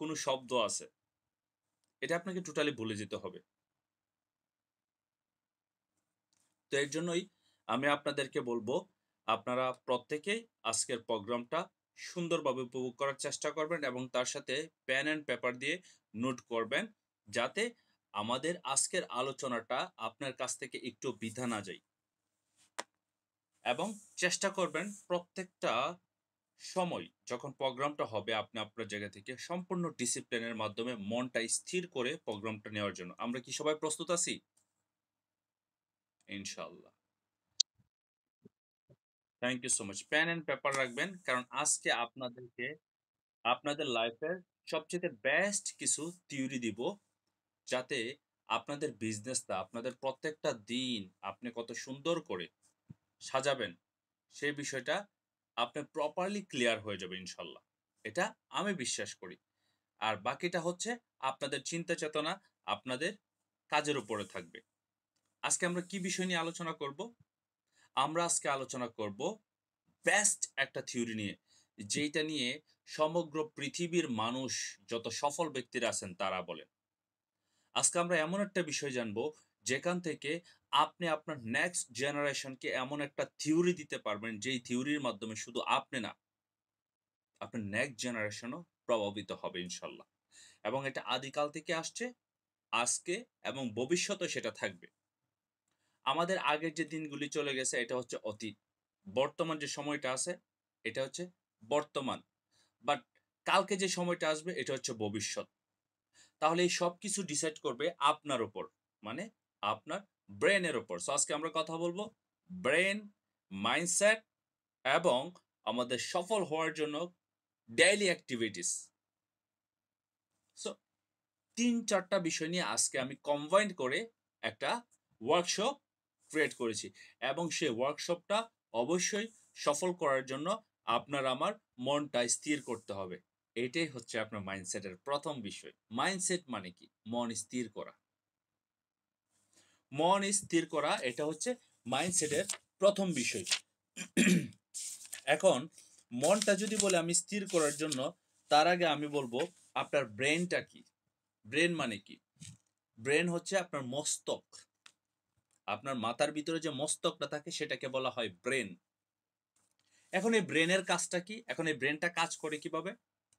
কোনো শব্দ আছে এটা আপনাকে টোটালি ভুলে যেতে হবে তো এর জন্যই আমি আপনাদেরকে বলবো আপনারা প্রত্যেকেই আজকের প্রোগ্রামটা সুন্দরভাবে উপভোগ করার চেষ্টা করবেন এবং তার সাথে পেন অ্যান্ড পেপার দিয়ে নোট করবেন যাতে আমাদের আজকের আলোচনাটা আপনার কাছ থেকে একটু বিধা না যায় এবং চেষ্টা করবেন প্রত্যেকটা সময় যখন প্রোগ্রামটা হবে আপনি আপনার জায়গা থেকে সম্পূর্ণ ডিসিপ্লিনের মাধ্যমে মনটা স্থির করে প্রোগ্রামটা নেওয়ার জন্য আমরা কি সবাই প্রস্তুত আছি ইনশাল্লাহ thank you so much pen and paper রাখবেন কারণ আজকে আপনাদেরকে আপনাদের লাইফের সবচেয়ে বেস্ট কিছু থিওরি দিব যাতে আপনাদের বিজনেসটা আপনাদের প্রত্যেকটা দিন আপনি কত সুন্দর করে সাজাবেন সেই বিষয়টা আপনার প্রপারলি ক্লিয়ার হয়ে যাবে ইনশাল্লাহ এটা আমি বিশ্বাস করি আর বাকিটা হচ্ছে আপনাদের চিন্তা চেতনা আপনাদের কাজের উপরে থাকবে আজকে আমরা কি বিষয় নিয়ে আলোচনা করব আমরা আজকে আলোচনা করব বেস্ট একটা থিওরি নিয়ে যেটা নিয়ে সমগ্র পৃথিবীর মানুষ যত সফল ব্যক্তিরা আছেন তারা বলেন আজকে আমরা এমন একটা বিষয় জানবো যেখান থেকে আপনি আপনার নেক্সট জেনারেশনকে এমন একটা থিওরি দিতে পারবেন যেই থিওরির মাধ্যমে শুধু আপনি না আপনার নেক্সট জেনারেশনও প্রভাবিত হবে ইনশাল্লাহ এবং এটা আদিকাল থেকে আসছে আজকে এবং ভবিষ্যতে সেটা থাকবে আমাদের আগের যে দিনগুলি চলে গেছে এটা হচ্ছে অতীত বর্তমান যে সময়টা আছে এটা হচ্ছে বর্তমান বাট কালকে যে সময়টা আসবে এটা হচ্ছে ভবিষ্যৎ তাহলে এই সব কিছু ডিসাইড করবে আপনার উপর মানে আপনার ব্রেনের ওপর সো আজকে আমরা কথা বলবো ব্রেন মাইন্ডসেট এবং আমাদের সফল হওয়ার জন্য ডেইলি অ্যাক্টিভিটিস সো তিন চারটা বিষয় নিয়ে আজকে আমি কম্বাইন্ড করে একটা ওয়ার্কশপ ক্রিয়েট করেছি এবং সেই ওয়ার্কশপটা অবশ্যই সফল করার জন্য আপনার আমার মনটা স্থির করতে হবে এটাই হচ্ছে আপনার মাইন্ডসেটের প্রথম বিষয় মাইন্ডসেট মানে কি মন স্থির করা মন স্থির করা এটা হচ্ছে মাইন্ডসেটের প্রথম বিষয় এখন মনটা যদি বলে আমি স্থির করার জন্য তার আগে আমি বলবো আপনার ব্রেনটা কি ব্রেন মানে কি ব্রেন হচ্ছে আপনার মস্তক আপনার মাথার ভিতরে যে মস্তকটা থাকে সেটাকে বলা হয় ব্রেন এখন এই ব্রেনের কাজটা কি এখন এই ব্রেনটা কাজ করে কিভাবে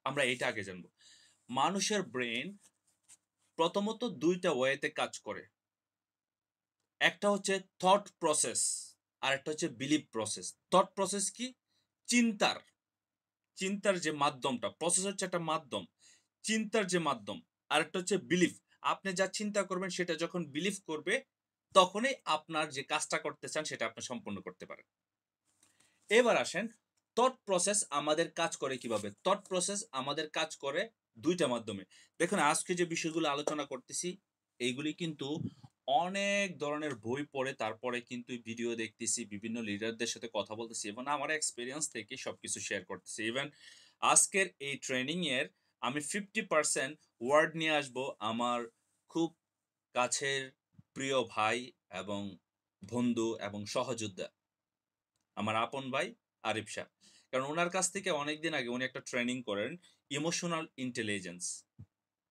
আমরা এটা আগে জানবো মানুষের ব্রেন প্রথমত দুইটা ওয়েতে কাজ করে একটা হচ্ছে থট প্রসেস আর একটা হচ্ছে বিলিভ প্রসেস থট প্রসেস কি চিন্তার চিন্তার যে মাধ্যমটা প্রসেস হচ্ছে একটা মাধ্যম চিন্তার যে মাধ্যম আর একটা হচ্ছে বিলিভ আপনি যা চিন্তা করবেন সেটা যখন বিলিভ করবে তখনই আপনার যে কাজটা করতে চান সেটা আপনি সম্পন্ন করতে পারেন এবার আসেন তট প্রসেস আমাদের কাজ করে কিভাবে তট প্রসেস আমাদের কাজ করে দুইটা মাধ্যমে দেখুন আজকে যে বিষয়গুলো আলোচনা করতেছি এইগুলি কিন্তু অনেক ধরনের বই পড়ে তারপরে কিন্তু ভিডিও দেখতেছি বিভিন্ন লিডারদের সাথে কথা বলতেছি এবং আমার এক্সপিরিয়েন্স থেকে সব কিছু শেয়ার করতেছি ইভেন আজকের এই ট্রেনিংয়ের আমি ফিফটি পার্সেন্ট ওয়ার্ড নিয়ে আসবো আমার খুব কাছের প্রিয় ভাই এবং বন্ধু এবং সহযোদ্ধা আমার আপন ভাই আরিফ শাহ কারণ ওনার কাছ থেকে অনেকদিন আগে উনি একটা ট্রেনিং করেন ইমোশনাল ইন্টেলিজেন্স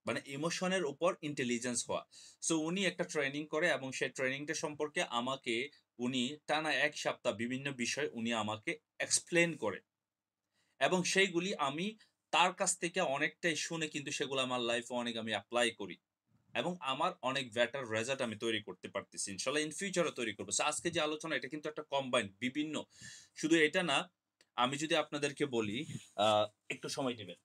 মানে ইমোশনের উপর ইন্টেলিজেন্স হওয়া সো উনি একটা ট্রেনিং করে এবং সেই ট্রেনিংটা সম্পর্কে আমাকে উনি টানা এক সপ্তাহ বিভিন্ন বিষয় উনি আমাকে এক্সপ্লেন করে এবং সেইগুলি আমি তার কাছ থেকে অনেকটাই শুনে কিন্তু সেগুলো আমার লাইফে অনেক আমি অ্যাপ্লাই করি এবং আমার অনেক বেটার রেজাল্ট আমি তৈরি করতে পারতেছি ইনশাল্লাহ ইন ফিউচারও তৈরি করবো আজকে যে আলোচনা এটা কিন্তু একটা কম্বাইন বিভিন্ন শুধু এটা না আমি যদি আপনাদেরকে বলি একটু সময় দেবেন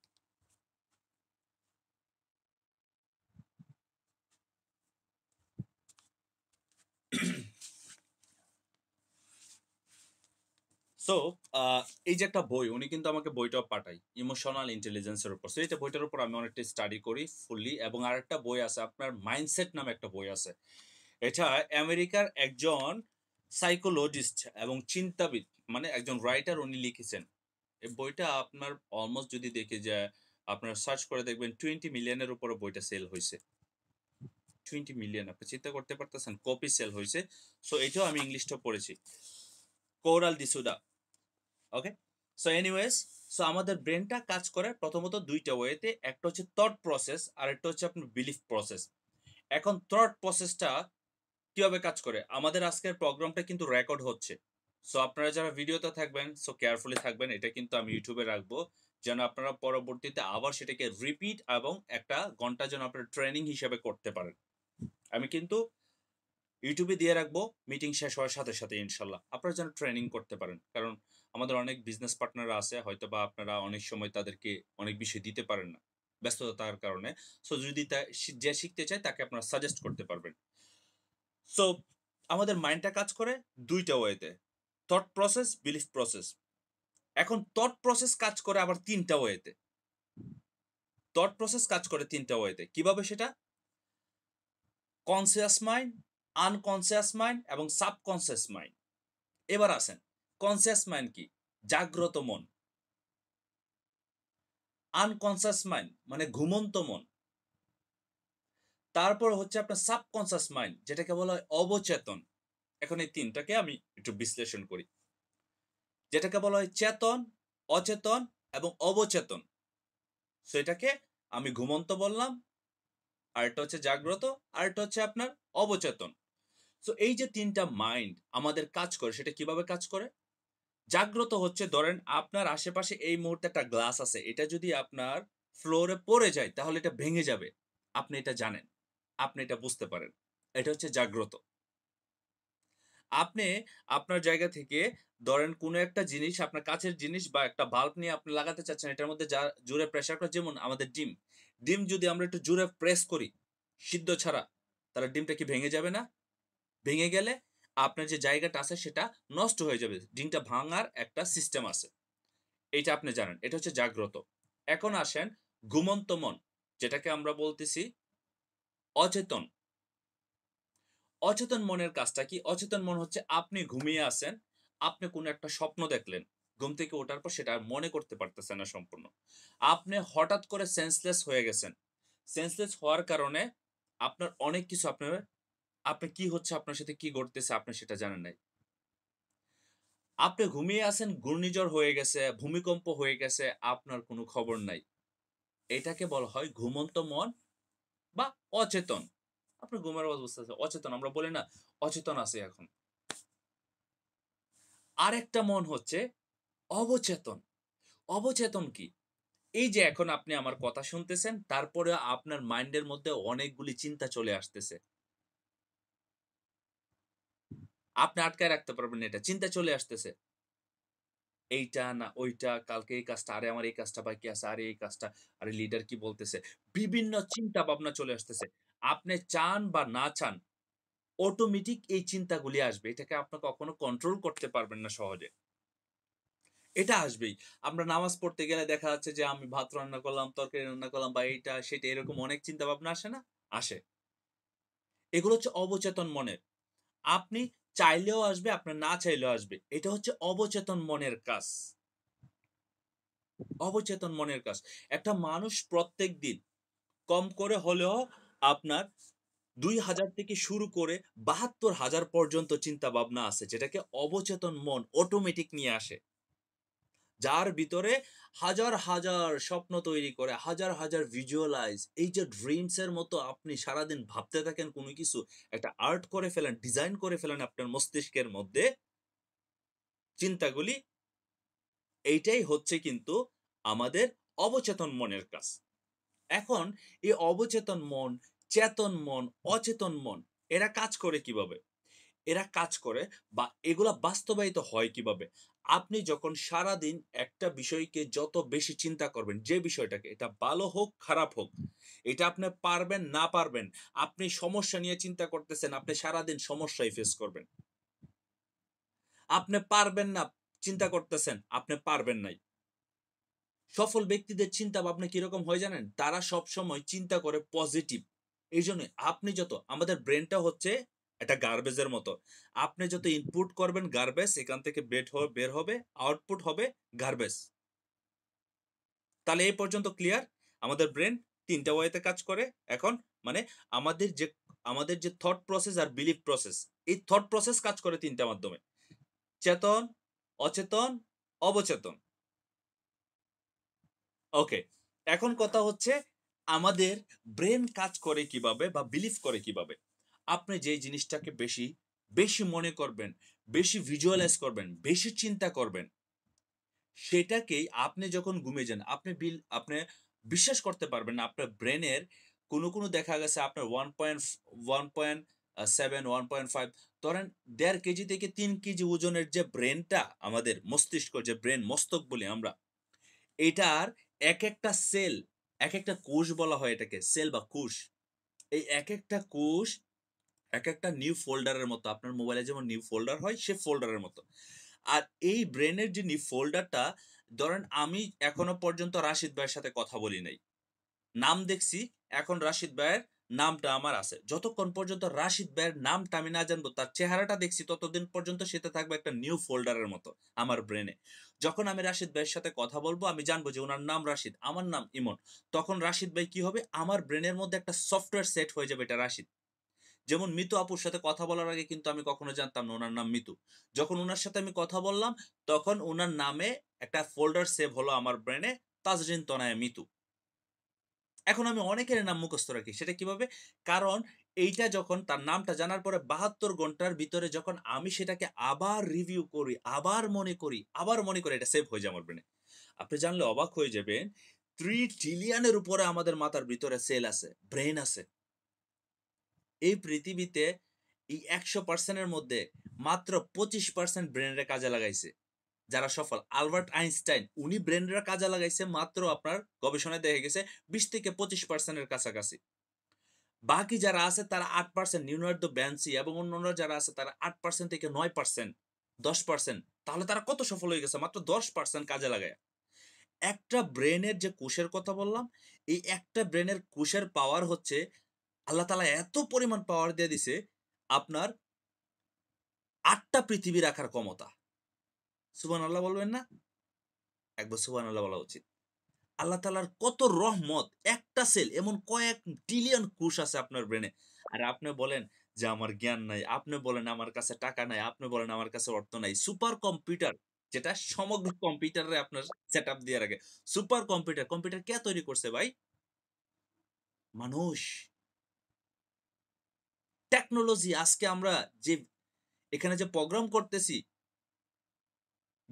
সো এই যে একটা বই উনি কিন্তু আমাকে বইটা পাঠাই ইমোশনাল ইন্টেলিজেন্সের উপর সো এইটা বইটার উপর আমি অনেকটা স্টাডি করি ফুললি এবং আর একটা বই আছে আপনার মাইন্ডসেট নামে একটা বই আছে এটা আমেরিকার একজন সাইকোলজিস্ট এবং চিন্তাবিদ মানে একজন রাইটার উনি লিখেছেন এই বইটা আপনার অলমোস্ট যদি দেখে যে আপনার সার্চ করে দেখবেন টোয়েন্টি মিলিয়নের উপরে বইটা সেল হয়েছে টোয়েন্টি মিলিয়ন আপনি চিন্তা করতে পারতেছেন কপি সেল হয়েছে সো এটাও আমি ইংলিশটা পড়েছি কৌরাল দিসুদা ওকে সো এনিওয়েজ সো আমাদের ব্রেনটা কাজ করে প্রথমত দুইটা ওয়েতে একটা হচ্ছে থট প্রসেস আর একটা হচ্ছে আপনার বিলিফ প্রসেস এখন থট প্রসেসটা কীভাবে কাজ করে আমাদের আজকের প্রোগ্রামটা কিন্তু রেকর্ড হচ্ছে সো আপনারা যারা ভিডিওতে থাকবেন সো কেয়ারফুলি থাকবেন এটা কিন্তু আমি ইউটিউবে রাখবো যেন আপনারা পরবর্তীতে আবার সেটাকে রিপিট এবং একটা ঘন্টা যেন আপনারা ট্রেনিং হিসেবে করতে পারেন আমি কিন্তু ইউটিউবে দিয়ে রাখবো মিটিং শেষ হওয়ার সাথে সাথে ইনশাল্লাহ আপনারা যেন ট্রেনিং করতে পারেন কারণ আমাদের অনেক বিজনেস পার্টনার আছে হয়তো বা আপনারা অনেক সময় তাদেরকে অনেক বিষয় দিতে পারেন না ব্যস্ততার কারণে সো যদি তা যে শিখতে চায় তাকে আপনারা সাজেস্ট করতে পারবেন সো আমাদের মাইন্ডটা কাজ করে দুইটা ওয়েতে থট প্রসেস বিলিফ প্রসেস এখন থট প্রসেস কাজ করে আবার তিনটা ওয়েতে থট প্রসেস কাজ করে তিনটা ওয়েতে কিভাবে সেটা কনসিয়াস মাইন্ড আনকনসিয়াস মাইন্ড এবং সাবকনসিয়াস মাইন্ড এবার আসেন কনসিয়াস মাইন্ড কি জাগ্রত মন আনকনসিয়াস মাইন্ড মানে ঘুমন্ত মন তারপর হচ্ছে আপনার সাবকনসিয়াস মাইন্ড যেটাকে বলা হয় অবচেতন এখন এই তিনটাকে আমি একটু বিশ্লেষণ করি যেটাকে বলা হয় চেতন অচেতন এবং অবচেতন সো এটাকে আমি ঘুমন্ত বললাম আর এটা হচ্ছে জাগ্রত আর এটা হচ্ছে আপনার অবচেতন সো এই যে তিনটা মাইন্ড আমাদের কাজ করে সেটা কিভাবে কাজ করে জাগ্রত হচ্ছে ধরেন আপনার আশেপাশে এই মুহূর্তে একটা গ্লাস আছে এটা যদি আপনার ফ্লোরে পড়ে যায় তাহলে এটা ভেঙে যাবে আপনি এটা জানেন আপনি এটা বুঝতে পারেন এটা হচ্ছে জাগ্রত আপনি আপনার জায়গা থেকে ধরেন কোনো একটা জিনিস আপনার কাছের জিনিস বা একটা বাল্ব নিয়ে আপনি লাগাতে চাচ্ছেন এটার মধ্যে যা জোরে প্রেশার করা যেমন আমাদের ডিম ডিম যদি আমরা একটু জোরে প্রেস করি সিদ্ধ ছাড়া তাহলে ডিমটা কি ভেঙে যাবে না ভেঙে গেলে আপনার যে জায়গাটা আছে সেটা নষ্ট হয়ে যাবে ডিমটা ভাঙার একটা সিস্টেম আছে এটা আপনি জানেন এটা হচ্ছে জাগ্রত এখন আসেন ঘুমন্ত মন যেটাকে আমরা বলতেছি অচেতন অচেতন মনের কাজটা কি অচেতন মন হচ্ছে আপনি ঘুমিয়ে আছেন আপনি কোনো একটা স্বপ্ন দেখলেন ঘুম থেকে ওঠার পর সেটা মনে করতে পারতেছেন না সম্পূর্ণ আপনি হঠাৎ করে সেন্সলেস হয়ে গেছেন সেন্সলেস হওয়ার কারণে আপনার অনেক কিছু আপনার আপনি কি হচ্ছে আপনার সাথে কি ঘটতেছে আপনি সেটা জানেন নাই আপনি ঘুমিয়ে আছেন ঘূর্ণিঝড় হয়ে গেছে ভূমিকম্প হয়ে গেছে আপনার কোনো খবর নাই এটাকে বলা হয় ঘুমন্ত মন বা অচেতন আপনার ঘুমের অবস্থা আছে অচেতন আমরা বলি না অচেতন আছে এখন আরেকটা মন হচ্ছে অবচেতন অবচেতন কি এই যে এখন আপনি আমার কথা শুনতেছেন তারপরে আপনার মাইন্ডের মধ্যে অনেকগুলি চিন্তা চলে আসতেছে আপনি আটকায় রাখতে পারবেন এটা চিন্তা চলে আসতেছে এইটা না ওইটা কালকে এই কাজটা আরে আমার এই কাজটা বাকি আছে আরে এই কাজটা আরে লিডার কি বলতেছে বিভিন্ন চিন্তা ভাবনা চলে আসতেছে আপনি চান বা না চান অটোমেটিক এই চিন্তাগুলি আসবে এটাকে আপনি কখনো কন্ট্রোল করতে পারবেন না সহজে এটা আসবেই আমরা নামাজ পড়তে গেলে দেখা যাচ্ছে যে আমি ভাত রান্না করলাম তরকারি রান্না করলাম বা এইটা সেটা এরকম অনেক চিন্তা ভাবনা আসে না আসে এগুলো হচ্ছে অবচেতন মনের আপনি চাইলেও আসবে আপনার না চাইলেও আসবে এটা হচ্ছে অবচেতন মনের কাজ অবচেতন মনের কাজ একটা মানুষ প্রত্যেক দিন কম করে হলেও আপনার দুই হাজার থেকে শুরু করে বাহাত্তর হাজার পর্যন্ত চিন্তা ভাবনা আছে যেটাকে অবচেতন মন অটোমেটিক নিয়ে আসে যার ভিতরে হাজার হাজার স্বপ্ন তৈরি করে হাজার হাজার ভিজুয়ালাইজ এই যে এর মতো আপনি সারাদিন ভাবতে থাকেন কোনো কিছু একটা আর্ট করে ফেলেন ডিজাইন করে ফেলেন আপনার মস্তিষ্কের মধ্যে চিন্তাগুলি এইটাই হচ্ছে কিন্তু আমাদের অবচেতন মনের কাজ এখন এই অবচেতন মন চেতন মন অচেতন মন এরা কাজ করে কিভাবে এরা কাজ করে বা এগুলা বাস্তবায়িত হয় কিভাবে আপনি যখন সারা দিন একটা বিষয়কে যত বেশি চিন্তা করবেন যে বিষয়টাকে এটা ভালো হোক খারাপ হোক এটা আপনি পারবেন না পারবেন আপনি সমস্যা নিয়ে চিন্তা করতেছেন আপনি সারা দিন সমস্যায় ফেস করবেন আপনি পারবেন না চিন্তা করতেছেন আপনি পারবেন নাই সফল ব্যক্তিদের চিন্তা ভাবনা কিরকম হয় জানেন তারা সব সময় চিন্তা করে পজিটিভ এই জন্য আপনি যত আমাদের ব্রেনটা হচ্ছে এটা গার্বেজের মতো আপনি যত ইনপুট করবেন গার্বেজ এখান থেকে বেট বের হবে আউটপুট হবে গার্বেজ তাহলে এই পর্যন্ত ক্লিয়ার আমাদের ব্রেন তিনটা ওয়েতে কাজ করে এখন মানে আমাদের যে আমাদের যে থট প্রসেস আর বিলিভ প্রসেস এই থট প্রসেস কাজ করে তিনটা মাধ্যমে চেতন অচেতন অবচেতন ওকে এখন কথা হচ্ছে আমাদের ব্রেন কাজ করে কিভাবে বা বিলিভ করে কিভাবে আপনি যেই জিনিসটাকে বেশি বেশি মনে করবেন বেশি ভিজুয়ালাইজ করবেন বেশি চিন্তা করবেন সেটাকেই আপনি যখন ঘুমিয়ে যান আপনি বিল আপনি বিশ্বাস করতে পারবেন আপনার ব্রেনের কোনো কোনো দেখা গেছে আপনার one point one point seven one point five ধরেন দেড় কেজি থেকে তিন কেজি ওজনের যে ব্রেনটা আমাদের মস্তিষ্ক যে ব্রেন মস্তক বলি আমরা এটার এক একটা সেল এক একটা কোষ বলা হয় এটাকে সেল বা কোষ এই এক একটা কোষ এক একটা নিউ ফোল্ডারের মতো আপনার মোবাইলে যেমন নিউ ফোল্ডার হয় সে ফোল্ডারের মতো আর এই ব্রেনের যে নিউ ফোল্ডারটা ধরেন আমি এখনো পর্যন্ত রাশিদ ভাইয়ের সাথে কথা বলি নাই নাম দেখছি এখন রাশিদ ভাইয়ের নামটা আমার আছে যতক্ষণ পর্যন্ত রাশিদ ভাইয়ের নামটা আমি না জানবো তার চেহারাটা দেখছি ততদিন পর্যন্ত সেটা থাকবে একটা নিউ ফোল্ডারের মতো আমার ব্রেনে যখন আমি রাশিদ ভাইয়ের সাথে কথা বলবো আমি জানবো যে ওনার নাম রাশিদ আমার নাম ইমন তখন রাশিদ ভাই কি হবে আমার ব্রেনের মধ্যে একটা সফটওয়্যার সেট হয়ে যাবে এটা রাশিদ যেমন মিতু আপুর সাথে কথা বলার আগে কিন্তু আমি কখনো জানতাম না ওনার নাম মিতু যখন ওনার সাথে আমি কথা বললাম তখন ওনার নামে একটা ফোল্ডার সেভ হলো আমার ব্রেনে তাজরিন তনায় মিতু এখন আমি অনেকের নাম মুখস্থ রাখি সেটা কিভাবে কারণ এইটা যখন তার নামটা জানার পরে বাহাত্তর ঘন্টার ভিতরে যখন আমি সেটাকে আবার রিভিউ করি আবার মনে করি আবার মনে করি এটা সেভ হয়ে যায় আমার ব্রেনে আপনি জানলে অবাক হয়ে যাবেন থ্রি ট্রিলিয়নের উপরে আমাদের মাথার ভিতরে সেল আছে ব্রেন আছে এই পৃথিবীতে এই একশো পার্সেন্টের মধ্যে মাত্র পঁচিশ পার্সেন্ট ব্রেনরে কাজে লাগাইছে যারা সফল আলবার্ট আইনস্টাইন উনি ব্রেনরা কাজে লাগাইছে মাত্র আপনার গবেষণায় দেখা গেছে বিশ থেকে পঁচিশ পার্সেন্টের কাছাকাছি বাকি যারা আছে তারা আট পার্সেন্ট নিউনার্দ ব্যান্সি এবং অন্যান্য যারা আছে তারা আট পার্সেন্ট থেকে নয় পার্সেন্ট দশ পার্সেন্ট তাহলে তারা কত সফল হয়ে গেছে মাত্র দশ পার্সেন্ট কাজে লাগায় একটা ব্রেনের যে কোষের কথা বললাম এই একটা ব্রেনের কোষের পাওয়ার হচ্ছে আল্লাহ তালা এত পরিমাণ পাওয়ার দিয়ে দিছে আপনার আটটা পৃথিবী রাখার ক্ষমতা সুবান আল্লাহ বলবেন না একবার সুবান আল্লাহ বলা উচিত আল্লাহ তালার কত রহমত একটা সেল এমন কয়েক ট্রিলিয়ন কুশ আছে আপনার ব্রেনে আর আপনি বলেন যে আমার জ্ঞান নাই আপনি বলেন আমার কাছে টাকা নাই আপনি বলেন আমার কাছে অর্থ নাই সুপার কম্পিউটার যেটা সমগ্র কম্পিউটারে আপনার সেট আপ দিয়ে রাখে সুপার কম্পিউটার কম্পিউটার কে তৈরি করছে ভাই মানুষ টেকনোলজি আজকে আমরা যে এখানে যে প্রোগ্রাম করতেছি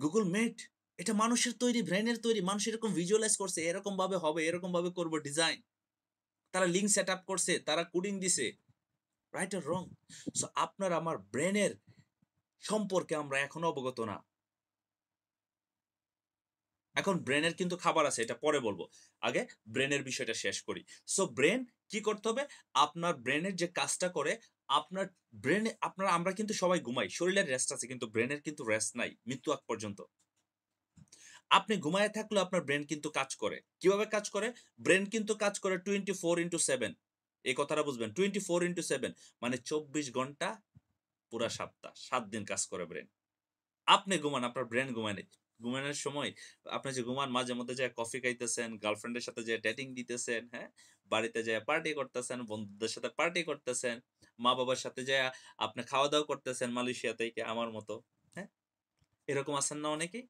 গুগল মেট এটা মানুষের তৈরি ব্রেনের তৈরি মানুষ এরকম ভিজুয়ালাইজ করছে এরকম ভাবে হবে এরকম ভাবে করব ডিজাইন তারা লিঙ্ক সেট আপ করছে তারা কুডিং দিছে রাইট আর রং সো আপনার আমার ব্রেনের সম্পর্কে আমরা এখনো অবগত না এখন ব্রেনের কিন্তু খাবার আছে এটা পরে বলবো আগে ব্রেনের বিষয়টা শেষ করি সো ব্রেন কি করতে হবে আপনার ব্রেনের যে কাজটা করে আপনার ব্রেনে আপনার আমরা কিন্তু সবাই ঘুমাই শরীরের রেস্ট আছে কিন্তু ব্রেনের কিন্তু রেস্ট নাই মৃত্যু আগ পর্যন্ত আপনি ঘুমায় থাকলে আপনার ব্রেন কিন্তু কাজ করে কিভাবে কাজ করে ব্রেন কিন্তু কাজ করে টোয়েন্টি ফোর ইন্টু সেভেন এই কথাটা বুঝবেন টোয়েন্টি ফোর ইন্টু সেভেন মানে চব্বিশ ঘন্টা পুরা সপ্তাহ সাত দিন কাজ করে ব্রেন আপনি ঘুমান আপনার ব্রেন ঘুমায় নেই ঘুমানোর সময় আপনি যে ঘুমান মাঝে মধ্যে যায় কফি খাইতেছেন গার্লফ্রেন্ডের সাথে যে ডেটিং দিতেছেন হ্যাঁ বাড়িতে যে পার্টি করতেছেন বন্ধুদের সাথে পার্টি করতেছেন মা বাবার সাথে যে আপনি খাওয়া দাওয়া করতেছেন মালয়েশিয়া থেকে আমার মতো হ্যাঁ এরকম আছেন না অনেকেই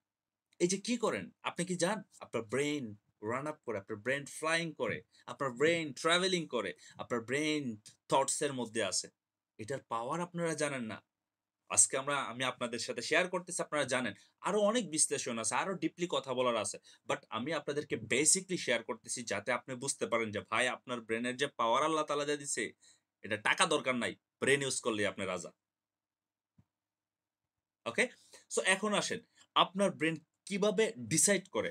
এই যে কি করেন আপনি কি যান আপনার ব্রেন রান আপ করে আপনার ব্রেন ফ্লাইং করে আপনার ব্রেন ট্রাভেলিং করে আপনার ব্রেন থটসের মধ্যে আছে এটার পাওয়ার আপনারা জানেন না আজকে আমরা আমি আপনাদের সাথে শেয়ার করতেছি আপনারা জানেন আরও অনেক বিশ্লেষণ আছে আরও ডিপলি কথা বলার আছে বাট আমি আপনাদেরকে বেসিকলি শেয়ার করতেছি যাতে আপনি বুঝতে পারেন যে ভাই আপনার ব্রেনের যে পাওয়ার আল্লাহ তালা যা দিছে এটা টাকা দরকার নাই ব্রেন ইউজ করলে আপনি রাজা ওকে সো এখন আসেন আপনার ব্রেন কিভাবে ডিসাইড করে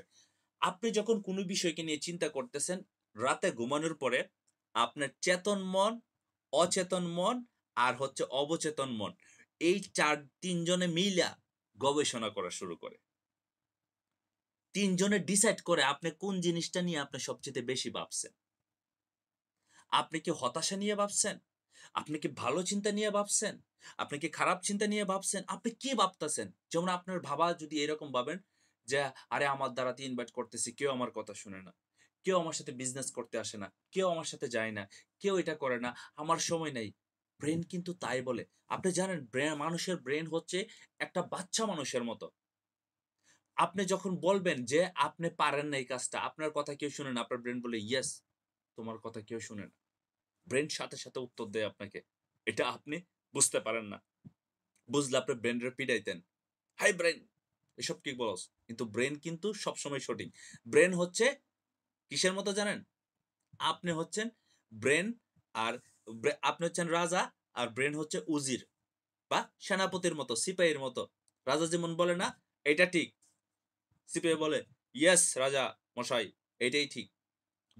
আপনি যখন কোনো বিষয়কে নিয়ে চিন্তা করতেছেন রাতে ঘুমানোর পরে আপনার চেতন মন অচেতন মন আর হচ্ছে অবচেতন মন এই চার তিনজনে মিলা গবেষণা করা শুরু করে তিনজনে ডিসাইড করে আপনি কোন জিনিসটা নিয়ে আপনি সবচেয়ে বেশি ভাবছেন আপনি কি হতাশা নিয়ে ভাবছেন আপনি কি ভালো চিন্তা নিয়ে ভাবছেন আপনি কি খারাপ চিন্তা নিয়ে ভাবছেন আপনি কি ভাবতেছেন যেমন আপনার ভাবা যদি এরকম ভাবেন যে আরে আমার দ্বারা তিন ইনভাইট করতেছি কেউ আমার কথা শুনে না কেউ আমার সাথে বিজনেস করতে আসে না কেউ আমার সাথে যায় না কেউ এটা করে না আমার সময় নেই ব্রেন কিন্তু তাই বলে আপনি জানেন ব্রেন মানুষের ব্রেন হচ্ছে একটা বাচ্চা মানুষের মতো আপনি যখন বলবেন যে আপনি পারেন না এই কাজটা আপনার কথা কেউ শুনেন আপনার ব্রেন বলে ইয়েস তোমার কথা কেউ শুনে না ব্রেন সাথে সাথে উত্তর দেয় আপনাকে এটা আপনি বুঝতে পারেন না বুঝলে আপনি ব্রেনরে পিডাইতেন হাই ব্রেন এসব কি বলস কিন্তু ব্রেন কিন্তু সবসময় সঠিক ব্রেন হচ্ছে কিসের মতো জানেন আপনি হচ্ছেন ব্রেন আর আপনি হচ্ছেন রাজা আর ব্রেন হচ্ছে উজির বা সেনাপতির মতো সিপাহীর মতো রাজা যেমন বলে না এটা ঠিক সিপাহী বলে ইয়েস রাজা মশাই এটাই ঠিক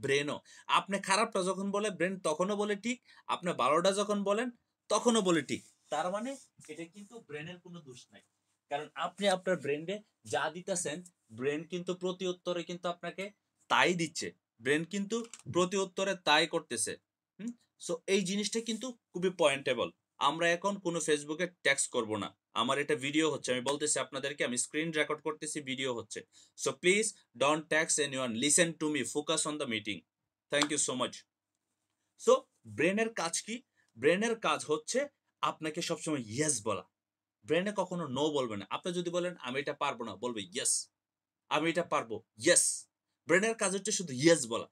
ব্রেনও আপনি খারাপটা যখন বলে ব্রেন তখনও বলে ঠিক আপনি ভালোটা যখন বলেন তখনও বলে ঠিক তার মানে এটা কিন্তু ব্রেনের কোনো দোষ নাই কারণ আপনি আপনার ব্রেনে যা দিতেছেন ব্রেন কিন্তু প্রতি উত্তরে কিন্তু আপনাকে তাই দিচ্ছে ব্রেন কিন্তু প্রতি উত্তরে তাই করতেছে হুম সো এই জিনিসটা কিন্তু খুবই পয়েন্টেবল আমরা এখন কোনো ফেসবুকে ট্যাক্স করব না আমার এটা ভিডিও হচ্ছে আমি বলতেছি আপনাদেরকে আমি স্ক্রিন রেকর্ড করতেছি ভিডিও হচ্ছে so please don't talks anyone listen to me focus on the meeting thank you so much so ব্রেনের কাজ কি ব্রেনের কাজ হচ্ছে আপনাকে সবসময় ইয়েস বলা ব্রেনে কখনো নো বলবে না আপনি যদি বলেন আমি এটা পারবো না বলবে ইয়েস আমি এটা পারবো ইয়েস ব্রেনের কাজ হচ্ছে শুধু ইয়েস বলা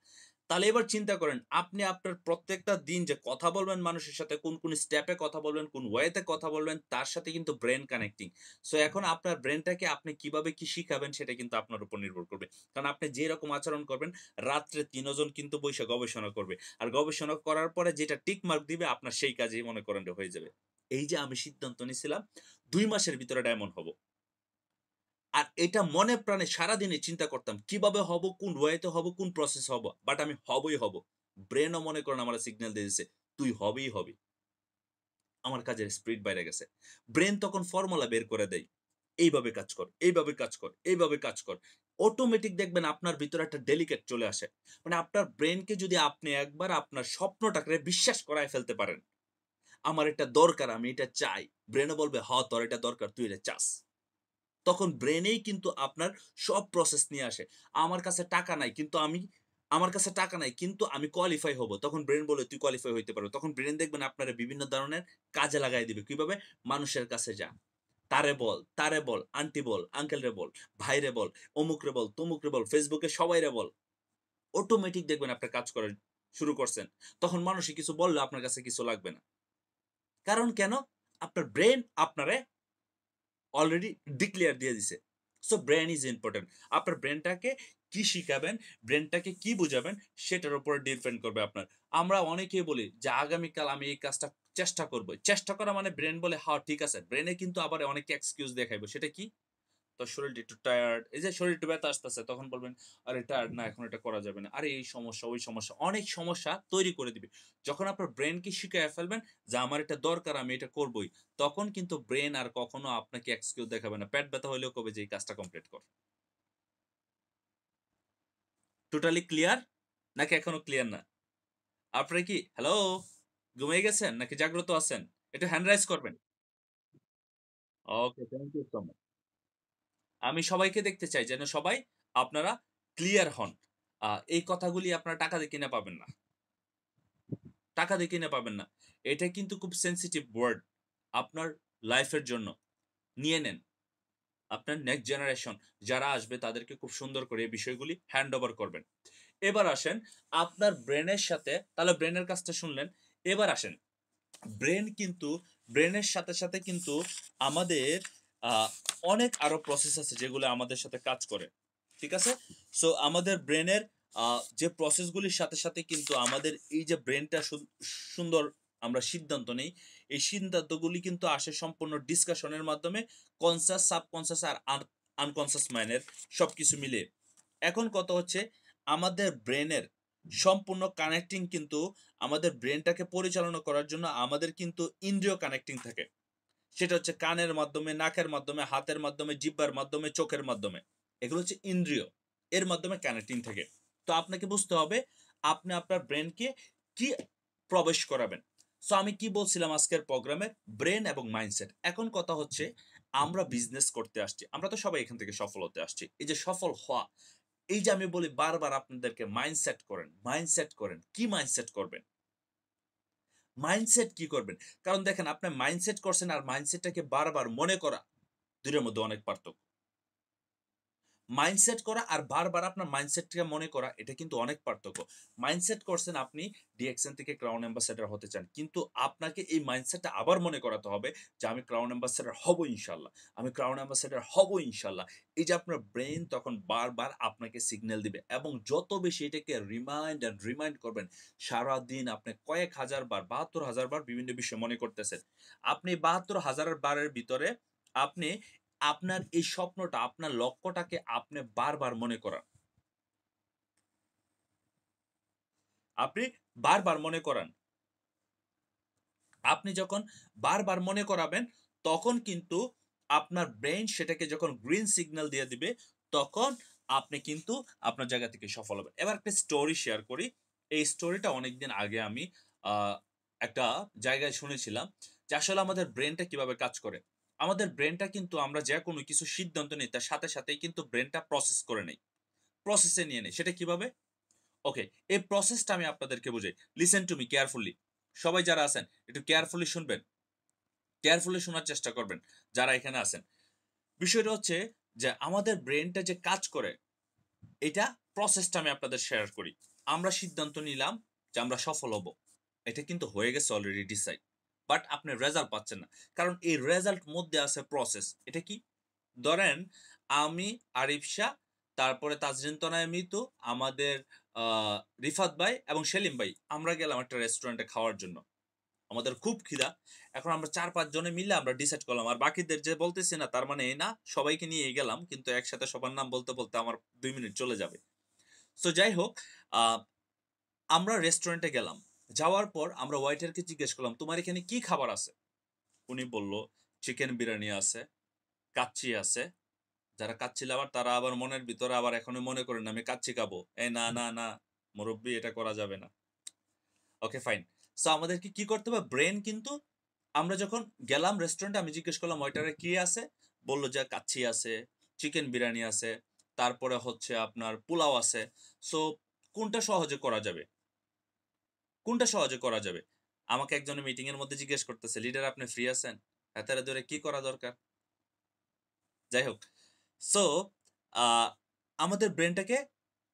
তাহলে এবার চিন্তা করেন আপনি আপনার প্রত্যেকটা দিন যে কথা বলবেন মানুষের সাথে কোন কোন স্টেপে কথা বলবেন কোন ওয়েতে কথা বলবেন তার সাথে কিন্তু ব্রেন কানেক্টিং সো এখন আপনার ব্রেনটাকে আপনি কিভাবে কি শিখাবেন সেটা কিন্তু আপনার উপর নির্ভর করবে কারণ আপনি যে রকম আচরণ করবেন রাত্রে তিনজন কিন্তু বসে গবেষণা করবে আর গবেষণা করার পরে যেটা টিক মার্ক দিবে আপনার সেই কাজেই মনে করেন হয়ে যাবে এই যে আমি সিদ্ধান্ত নিয়েছিলাম দুই মাসের ভিতরে ডায়মন্ড হবো আর এটা মনে প্রাণে সারা দিনে চিন্তা করতাম কিভাবে হব কোন ওয়েতে হব কোন প্রসেস হব বাট আমি হবই হব ব্রেনও মনে করেন আমার সিগন্যাল দিয়েছে তুই হবেই হবে আমার কাজের স্পিড বাইরে গেছে ব্রেন তখন ফর্মুলা বের করে দেয় এইভাবে কাজ কর এইভাবে কাজ কর এইভাবে কাজ কর অটোমেটিক দেখবেন আপনার ভিতরে একটা ডেলিকেট চলে আসে মানে আপনার ব্রেনকে যদি আপনি একবার আপনার স্বপ্নটাকে বিশ্বাস করায় ফেলতে পারেন আমার এটা দরকার আমি এটা চাই ব্রেনও বলবে হ হ্যাঁ, তোর এটা দরকার তুই এটা চাস তখন ব্রেনেই কিন্তু আপনার সব প্রসেস নিয়ে আসে আমার কাছে টাকা নাই কিন্তু আমি আমার কাছে টাকা নাই কিন্তু আমি কোয়ালিফাই হব তখন ব্রেন বলে তুই কোয়ালিফাই হইতে পারো তখন ব্রেন দেখবেন আপনারা বিভিন্ন ধরনের কাজে লাগাই দিবে কিভাবে মানুষের কাছে যা তারে বল তারে বল আন্টি বল আঙ্কেল রে বল ভাই রে বল অমুক রে বল তমুক রে বল ফেসবুকে সবাই রে বল অটোমেটিক দেখবেন আপনার কাজ করা শুরু করছেন তখন মানুষই কিছু বললে আপনার কাছে কিছু লাগবে না কারণ কেন আপনার ব্রেন আপনারে অলরেডি ডিক্লেয়ার দিয়ে দিছে সো ব্রেন ইজ ইম্পর্টেন্ট আপনার ব্রেনটাকে কি শিখাবেন ব্রেনটাকে কি বোঝাবেন সেটার উপরে ডিপেন্ড করবে আপনার আমরা অনেকেই বলি যে আগামীকাল আমি এই কাজটা চেষ্টা করবো চেষ্টা করা মানে ব্রেন বলে হাও হ্যাঁ, ঠিক আছে ব্রেনে কিন্তু আবার অনেকে এক্সকিউজ দেখাইবো সেটা কি তো শরীরটা একটু টায়ার্ড এই যে শরীর একটু ব্যথা আসতেছে তখন বলবেন আরে টায়ার্ড না এখন এটা করা যাবে না আরে এই সমস্যা ওই সমস্যা অনেক সমস্যা তৈরি করে দিবে যখন আপনার ব্রেনকে শিখায় ফেলবেন যে আমার এটা দরকার আমি এটা করবই তখন কিন্তু ব্রেন আর কখনো আপনাকে এক্সকিউজ দেখাবে না পেট ব্যথা হলেও কবে যে এই কাজটা কমপ্লিট কর টোটালি ক্লিয়ার নাকি এখনো ক্লিয়ার না আপনি কি হ্যালো ঘুমিয়ে গেছেন নাকি জাগ্রত আছেন একটু হ্যান্ড রাইজ করবেন okay thank you so much আমি সবাইকে দেখতে চাই যেন সবাই আপনারা ক্লিয়ার হন এই কথাগুলি আপনারা টাকা দিয়ে কিনে পাবেন না টাকা দিয়ে কিনে পাবেন না এটা কিন্তু খুব সেন্সিটিভ ওয়ার্ড আপনার লাইফের জন্য নিয়ে নেন আপনার নেক্সট জেনারেশন যারা আসবে তাদেরকে খুব সুন্দর করে এই বিষয়গুলি হ্যান্ড ওভার করবেন এবার আসেন আপনার ব্রেনের সাথে তাহলে ব্রেনের কাজটা শুনলেন এবার আসেন ব্রেন কিন্তু ব্রেনের সাথে সাথে কিন্তু আমাদের অনেক আরো প্রসেস আছে যেগুলো আমাদের সাথে কাজ করে ঠিক আছে সো আমাদের ব্রেনের যে প্রসেসগুলির সাথে সাথে কিন্তু আমাদের এই যে ব্রেনটা সুন্দর আমরা সিদ্ধান্ত নেই এই সিদ্ধান্তগুলি কিন্তু আসে সম্পূর্ণ ডিসকাশনের মাধ্যমে কনসাস সাবকনসাস আর আনকনসাস মাইন্ডের সব কিছু মিলে এখন কত হচ্ছে আমাদের ব্রেনের সম্পূর্ণ কানেক্টিং কিন্তু আমাদের ব্রেনটাকে পরিচালনা করার জন্য আমাদের কিন্তু ইন্দ্রিয় কানেক্টিং থাকে সেটা হচ্ছে কানের মাধ্যমে নাকের মাধ্যমে হাতের মাধ্যমে জিব্বার মাধ্যমে চোখের মাধ্যমে এগুলো হচ্ছে ইন্দ্রিয় এর মাধ্যমে কানেক্টিং থাকে তো আপনাকে বুঝতে হবে আপনি আপনার ব্রেনকে কি প্রবেশ করাবেন সো আমি কি বলছিলাম আজকের প্রোগ্রামের ব্রেন এবং মাইন্ডসেট এখন কথা হচ্ছে আমরা বিজনেস করতে আসছি আমরা তো সবাই এখান থেকে সফল হতে আসছি এই যে সফল হওয়া এই যে আমি বলি বারবার আপনাদেরকে মাইন্ডসেট করেন মাইন্ডসেট করেন কি মাইন্ডসেট করবেন মাইন্ডসেট কি করবেন কারণ দেখেন আপনি মাইন্ডসেট করছেন আর মাইন্ডসেটটাকে বারবার মনে করা দুটোর মধ্যে অনেক পার্থক্য মাইন্ডসেট করা আর বারবার আপনার মাইন্ডসেটকে মনে করা এটা কিন্তু অনেক পার্থক্য মাইন্ডসেট করছেন আপনি ডিএক্সএন থেকে ক্রাউন অ্যাম্বাসেডার হতে চান কিন্তু আপনাকে এই মাইন্ডসেটটা আবার মনে করাতে হবে যে আমি ক্রাউন অ্যাম্বাসেডার হব ইনশাল্লাহ আমি ক্রাউন অ্যাম্বাসেডার হব ইনশাল্লাহ এই যে আপনার ব্রেন তখন বারবার আপনাকে সিগন্যাল দিবে এবং যত বেশি এটাকে রিমাইন্ড অ্যান্ড রিমাইন্ড করবেন সারাদিন আপনি কয়েক হাজার বার বাহাত্তর হাজার বার বিভিন্ন বিষয়ে মনে করতেছেন আপনি বাহাত্তর হাজার বারের ভিতরে আপনি আপনার এই স্বপ্নটা আপনার লক্ষ্যটাকে আপনি বারবার মনে করান আপনি বারবার মনে করান আপনি যখন বারবার মনে করাবেন তখন কিন্তু আপনার ব্রেন সেটাকে যখন গ্রিন সিগন্যাল দিয়ে দিবে তখন আপনি কিন্তু আপনার জায়গা থেকে সফল হবেন এবার একটা স্টোরি শেয়ার করি এই স্টোরিটা অনেকদিন আগে আমি একটা জায়গায় শুনেছিলাম যে আসলে আমাদের ব্রেনটা কিভাবে কাজ করে আমাদের ব্রেনটা কিন্তু আমরা যে কোনো কিছু সিদ্ধান্ত নিই তার সাথে সাথেই কিন্তু ব্রেনটা প্রসেস করে নেই প্রসেসে নিয়ে নেই সেটা কিভাবে ওকে এই প্রসেসটা আমি আপনাদেরকে বুঝাই লিসেন টু মি কেয়ারফুলি সবাই যারা আছেন একটু কেয়ারফুলি শুনবেন কেয়ারফুলি শোনার চেষ্টা করবেন যারা এখানে আছেন বিষয়টা হচ্ছে যে আমাদের ব্রেনটা যে কাজ করে এটা প্রসেসটা আমি আপনাদের শেয়ার করি আমরা সিদ্ধান্ত নিলাম যে আমরা সফল হব এটা কিন্তু হয়ে গেছে অলরেডি ডিসাইড বাট আপনি রেজাল্ট পাচ্ছেন না কারণ এই রেজাল্ট মধ্যে আছে প্রসেস এটা কি ধরেন আমি আরিফ শাহ তারপরে তাজরিন তনায় মৃত্যু আমাদের রিফাত ভাই এবং সেলিম ভাই আমরা গেলাম একটা রেস্টুরেন্টে খাওয়ার জন্য আমাদের খুব খিদা এখন আমরা চার পাঁচ জনে মিলে আমরা ডিসাইড করলাম আর বাকিদের যে বলতেছি না তার মানে এই না সবাইকে নিয়ে গেলাম কিন্তু একসাথে সবার নাম বলতে বলতে আমার দুই মিনিট চলে যাবে সো যাই হোক আমরা রেস্টুরেন্টে গেলাম যাওয়ার পর আমরা ওয়াইটারকে জিজ্ঞেস করলাম তোমার এখানে কি খাবার আছে উনি বলল চিকেন বিরিয়ানি আছে কাচ্চি আছে যারা কাচ্চি লাভার তারা আবার মনের ভিতরে আবার এখনো মনে করেন আমি কাচ্চি খাবো এ না না না মুরব্বী এটা করা যাবে না ওকে ফাইন সো আমাদেরকে কি করতে হবে ব্রেন কিন্তু আমরা যখন গেলাম রেস্টুরেন্টে আমি জিজ্ঞেস করলাম ওইটারে কি আছে বললো যে কাচ্ছি আছে চিকেন বিরিয়ানি আছে তারপরে হচ্ছে আপনার পোলাও আছে সো কোনটা সহজে করা যাবে কোনটা সহজে করা যাবে আমাকে একজনের মিটিং এর মধ্যে জিজ্ঞেস করতেছে লিডার আপনি ফ্রি আছেন এতটা দূরে কি করা দরকার যাই হোক সো আমাদের ব্রেনটাকে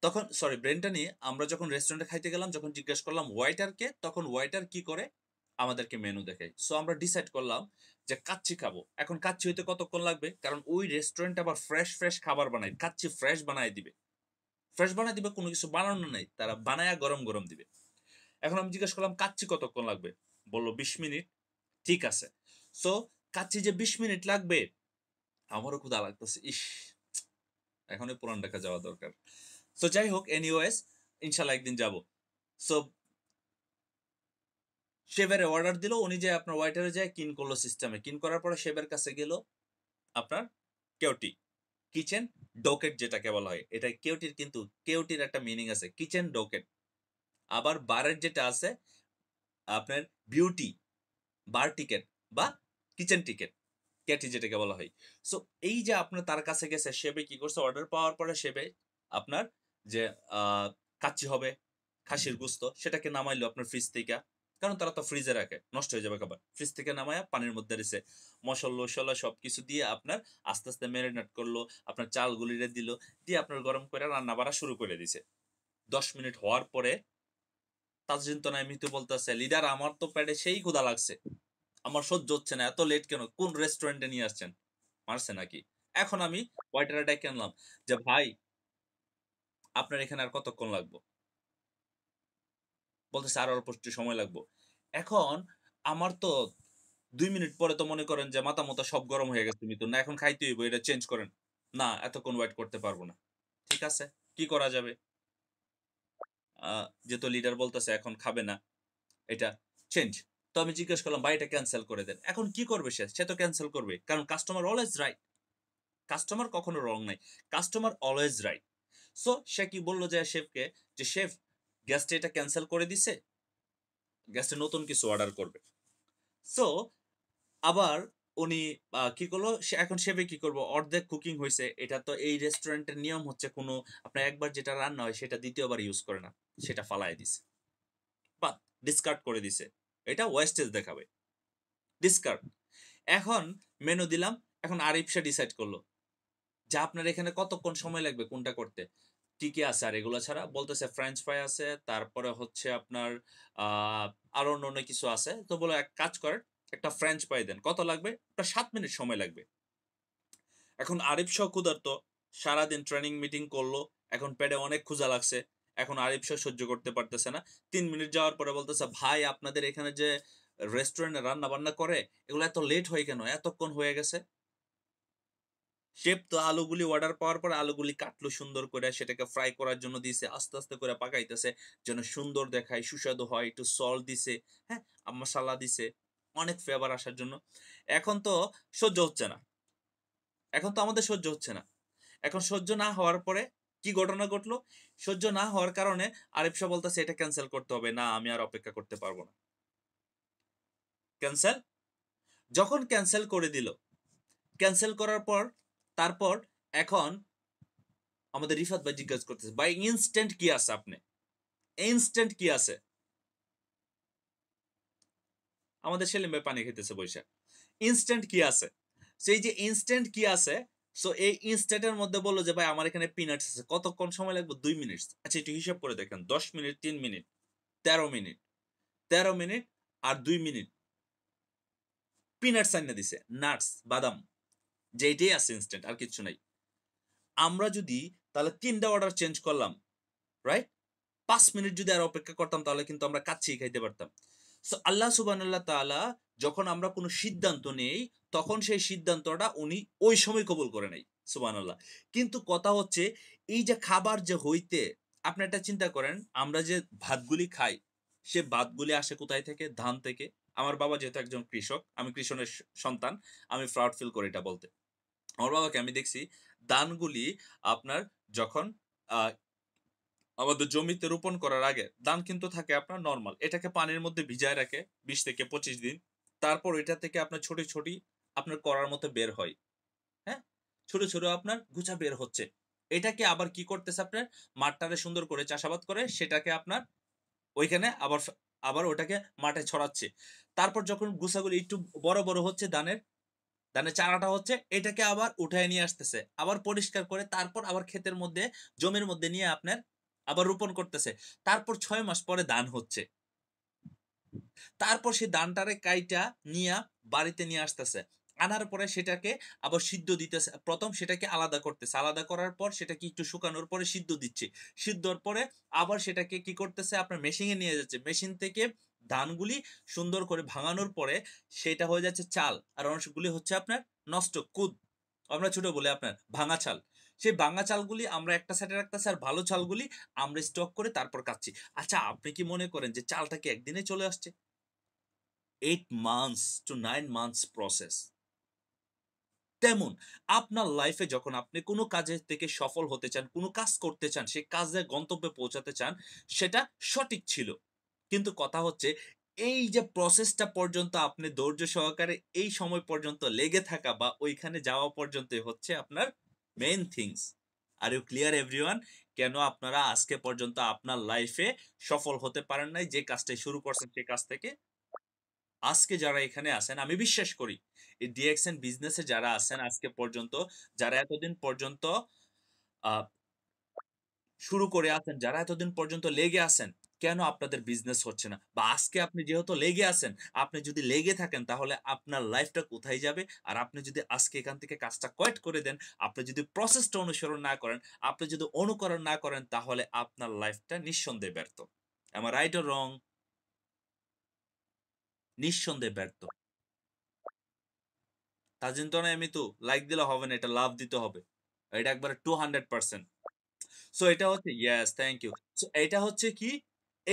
তখন সরি ব্রেনটা নিয়ে আমরা যখন রেস্টুরেন্টে খাইতে গেলাম যখন জিজ্ঞেস করলাম ওয়াইটারকে তখন ওয়াইটার কি করে আমাদেরকে মেনু দেখায় সো আমরা ডিসাইড করলাম যে কাচ্চি খাবো এখন কাচ্চি হইতে কতক্ষণ লাগবে কারণ ওই রেস্টুরেন্ট আবার ফ্রেশ ফ্রেশ খাবার বানায় কাচ্চি ফ্রেশ বানায় দিবে ফ্রেশ বানায় দিবে কোনো কিছু বানানো নাই তারা বানায়া গরম গরম দিবে এখন আমি জিজ্ঞেস করলাম কাচ্চি কতক্ষণ লাগবে বললো বিশ মিনিট ঠিক আছে সো কাচ্চি যে বিশ মিনিট লাগবে আমারও ক্ষুদা লাগতেছে ইস এখনই পুরান ঢাকা যাওয়া দরকার সো যাই হোক এনিওয়েস ইনশাল্লাহ একদিন যাব সো শেভের অর্ডার দিল উনি যে আপনার ওয়াইটারে যায় কিন করলো সিস্টেমে কিন করার পরে শেভের কাছে গেল আপনার কেউটি কিচেন ডোকেট যেটাকে বলা হয় এটা কেউটির কিন্তু কেউটির একটা মিনিং আছে কিচেন ডোকেট আবার বারের যেটা আছে আপনার বিউটি বার টিকেট বা কিচেন টিকেট ক্যাটি যেটাকে বলা হয় সো এই যে আপনার তার কাছে গেছে সেবে কি করছে অর্ডার পাওয়ার পরে সেবে আপনার যে কাচ্চি হবে খাসির গুস্ত সেটাকে নামাইলো আপনার ফ্রিজ থেকে কারণ তারা তো ফ্রিজে রাখে নষ্ট হয়ে যাবে খাবার ফ্রিজ থেকে নামায় পানির মধ্যে রেছে মশলা লসলা সব কিছু দিয়ে আপনার আস্তে আস্তে ম্যারিনেট করলো আপনার চাল গুলিরে দিল দিয়ে আপনার গরম করে রান্না বাড়া শুরু করে দিছে দশ মিনিট হওয়ার পরে তাজরিন তো নাই মিতু বলতেছে লিডার আমার তো প্যাডে সেই ক্ষুধা লাগছে আমার সহ্য হচ্ছে না এত লেট কেন কোন রেস্টুরেন্টে নিয়ে আসছেন মারছে নাকি এখন আমি যে ভাই আপনার এখানে আর কতক্ষণ লাগবো বলতেছে আর অল্প সময় লাগবো এখন আমার তো দুই মিনিট পরে তো মনে করেন যে মাথা মতো সব গরম হয়ে গেছে মিতুন না এখন খাইতে হইব এটা চেঞ্জ করেন না এতক্ষণ ওয়েট করতে পারবো না ঠিক আছে কি করা যাবে যেহেতু লিডার বলতেছে এখন খাবে না এটা চেঞ্জ তো আমি জিজ্ঞেস করলাম ভাই এটা ক্যান্সেল করে দেন এখন কি করবে সে সে তো ক্যান্সেল করবে কারণ কাস্টমার অলওয়েজ রাইট কাস্টমার কখনো রং নাই কাস্টমার অলওয়েজ রাইট সো সে কি বললো যে শেফকে যে শেফ গ্যাসটা এটা ক্যান্সেল করে দিছে গ্যাসটা নতুন কিছু অর্ডার করবে সো আবার উনি কি করলো এখন সেবে কি করবো অর্ধেক কুকিং হয়েছে এটা তো এই রেস্টুরেন্টের নিয়ম হচ্ছে কোনো আপনার একবার যেটা রান্না হয় সেটা দ্বিতীয়বার ইউজ করে না সেটা ফালায় দিছে বা ডিসকার্ড করে দিছে এটা ওয়েস্টেজ দেখাবে ডিসকার্ড এখন মেনু দিলাম এখন আরিফ সে ডিসাইড করলো যা আপনার এখানে কতক্ষণ সময় লাগবে কোনটা করতে কি কি আছে আর এগুলো ছাড়া বলতেছে ফ্রেঞ্চ ফ্রাই আছে তারপরে হচ্ছে আপনার আরো অন্য কিছু আছে তো বলো এক কাজ করেন একটা ফ্রেঞ্চ পাই দেন কত লাগবে প্রায় সাত মিনিট সময় লাগবে এখন আরিফ শাহ ক্ষুধার্ত সারাদিন ট্রেনিং মিটিং করলো এখন প্যাডে অনেক খুঁজা লাগছে এখন আরিফ শাহ সহ্য করতে পারতেছে না তিন মিনিট যাওয়ার পরে বলতেছে ভাই আপনাদের এখানে যে রেস্টুরেন্টে রান্না বান্না করে এগুলো এত লেট হয় কেন এতক্ষণ হয়ে গেছে শেপ তো আলুগুলি অর্ডার পাওয়ার পর আলুগুলি কাটলো সুন্দর করে সেটাকে ফ্রাই করার জন্য দিয়েছে আস্তে আস্তে করে পাকাইতেছে যেন সুন্দর দেখায় সুস্বাদু হয় একটু সল দিছে হ্যাঁ মশালা দিছে অনেক ফেভার আসার জন্য এখন তো সহ্য হচ্ছে না এখন তো আমাদের সহ্য হচ্ছে না এখন সহ্য না হওয়ার পরে কি ঘটনা ঘটলো সহ্য না হওয়ার কারণে আরিফ শাহ বলতেছে এটা ক্যান্সেল করতে হবে না আমি আর অপেক্ষা করতে পারবো না ক্যান্সেল যখন ক্যান্সেল করে দিল ক্যান্সেল করার পর তারপর এখন আমাদের রিফাত ভাই জিজ্ঞাসা করতেছে ভাই ইনস্ট্যান্ট কি আছে আপনি ইনস্ট্যান্ট কি আছে আমাদের ছেলে মেয়ে পানি খেতেছে বৈশা ইনস্ট্যান্ট কি আছে সেই যে ইনস্ট্যান্ট কি আছে সো এই ইনস্ট্যান্টের মধ্যে বললো যে ভাই আমার এখানে পিনাট আছে কতক্ষণ সময় লাগবে দুই মিনিট আচ্ছা একটু হিসাব করে দেখেন দশ মিনিট তিন মিনিট তেরো মিনিট তেরো মিনিট আর দুই মিনিট পিনাটস আনিয়ে দিছে নাটস বাদাম যেইটাই আছে ইনস্ট্যান্ট আর কিছু নাই আমরা যদি তাহলে তিনটা অর্ডার চেঞ্জ করলাম রাইট পাঁচ মিনিট যদি আর অপেক্ষা করতাম তাহলে কিন্তু আমরা কাছেই খাইতে পারতাম সো আল্লাহ সুবানাল্লাহ তালা যখন আমরা কোনো সিদ্ধান্ত নেই তখন সেই সিদ্ধান্তটা উনি ওই সময় কবুল করে নেই আল্লাহ কিন্তু কথা হচ্ছে এই যে খাবার যে হইতে আপনি একটা চিন্তা করেন আমরা যে ভাতগুলি খাই সে ভাতগুলি আসে কোথায় থেকে ধান থেকে আমার বাবা যেহেতু একজন কৃষক আমি কৃষণের সন্তান আমি ফ্রাউড ফিল করি এটা বলতে আমার বাবাকে আমি দেখছি দানগুলি আপনার যখন আমাদের জমিতে রোপণ করার আগে ধান কিন্তু থাকে আপনার নর্মাল এটাকে পানির মধ্যে ভিজায় রাখে বিশ থেকে পঁচিশ দিন তারপর এটা থেকে আপনার ছোটি ছোটি আপনার করার মতো বের হয় হ্যাঁ ছোট ছোট আপনার গুছা বের হচ্ছে এটাকে আবার কি করতেছে আপনার মাঠটারে সুন্দর করে চাষাবাদ করে সেটাকে আপনার ওইখানে আবার আবার ওটাকে মাঠে ছড়াচ্ছে তারপর যখন গুছাগুলি একটু বড় বড় হচ্ছে ধানের ধানের চারাটা হচ্ছে এটাকে আবার উঠায় নিয়ে আসতেছে আবার পরিষ্কার করে তারপর আবার ক্ষেতের মধ্যে জমির মধ্যে নিয়ে আপনার আবার রোপণ করতেছে তারপর ছয় মাস পরে দান হচ্ছে তারপর সে দানটারে কাইটা নিয়ে বাড়িতে নিয়ে আসতেছে আনার পরে সেটাকে আবার সিদ্ধ দিতেছে প্রথম সেটাকে আলাদা করতেছে আলাদা করার পর সেটাকে একটু শুকানোর পরে সিদ্ধ দিচ্ছে সিদ্ধর পরে আবার সেটাকে কি করতেছে আপনার মেশিনে নিয়ে যাচ্ছে মেশিন থেকে ধানগুলি সুন্দর করে ভাঙানোর পরে সেটা হয়ে যাচ্ছে চাল আর অংশগুলি হচ্ছে আপনার নষ্ট কুদ আমরা ছোট বলে আপনার ভাঙা চাল সেই ভাঙা চালগুলি আমরা একটা সাইডে রাখতেছি আর ভালো চালগুলি আমরা স্টক করে তারপর কাচ্ছি আচ্ছা আপনি কি মনে করেন যে চালটা কি একদিনে চলে আসছে eight months to nine months process তেমন আপনার লাইফে যখন আপনি কোনো কাজের থেকে সফল হতে চান কোনো কাজ করতে চান সেই কাজের গন্তব্যে পৌঁছাতে চান সেটা সঠিক ছিল কিন্তু কথা হচ্ছে এই যে প্রসেসটা পর্যন্ত আপনি ধৈর্য সহকারে এই সময় পর্যন্ত লেগে থাকা বা ওইখানে যাওয়া পর্যন্ত হচ্ছে আপনার main things are you clear everyone কেন আপনারা আজকে পর্যন্ত আপনার লাইফে সফল হতে পারেন নাই যে কাজটাই শুরু করছেন সেই কাজ থেকে আজকে যারা এখানে আছেন আমি বিশ্বাস করি এই ডিএক্সএন বিজনেসে যারা আছেন আজকে পর্যন্ত যারা এতদিন পর্যন্ত শুরু করে আছেন যারা এতদিন পর্যন্ত লেগে আছেন কেন আপনাদের বিজনেস হচ্ছে না বা আজকে আপনি যেহেতু লেগে আছেন আপনি যদি লেগে থাকেন তাহলে আপনার লাইফটা কোথায় যাবে আর আপনি যদি আজকে এখান থেকে কাজটা কয়েট করে দেন আপনি যদি প্রসেসটা অনুসরণ না করেন আপনি যদি অনুকরণ না করেন তাহলে আপনার লাইফটা নিঃসন্দেহে ব্যর্থ আমার রাইট ও রং নিঃসন্দেহে ব্যর্থ তাজিন তো না আমি তো লাইক দিলে হবে না এটা লাভ দিতে হবে এটা একবারে টু হান্ড্রেড পার্সেন্ট সো এটা হচ্ছে ইয়েস থ্যাংক ইউ সো এটা হচ্ছে কি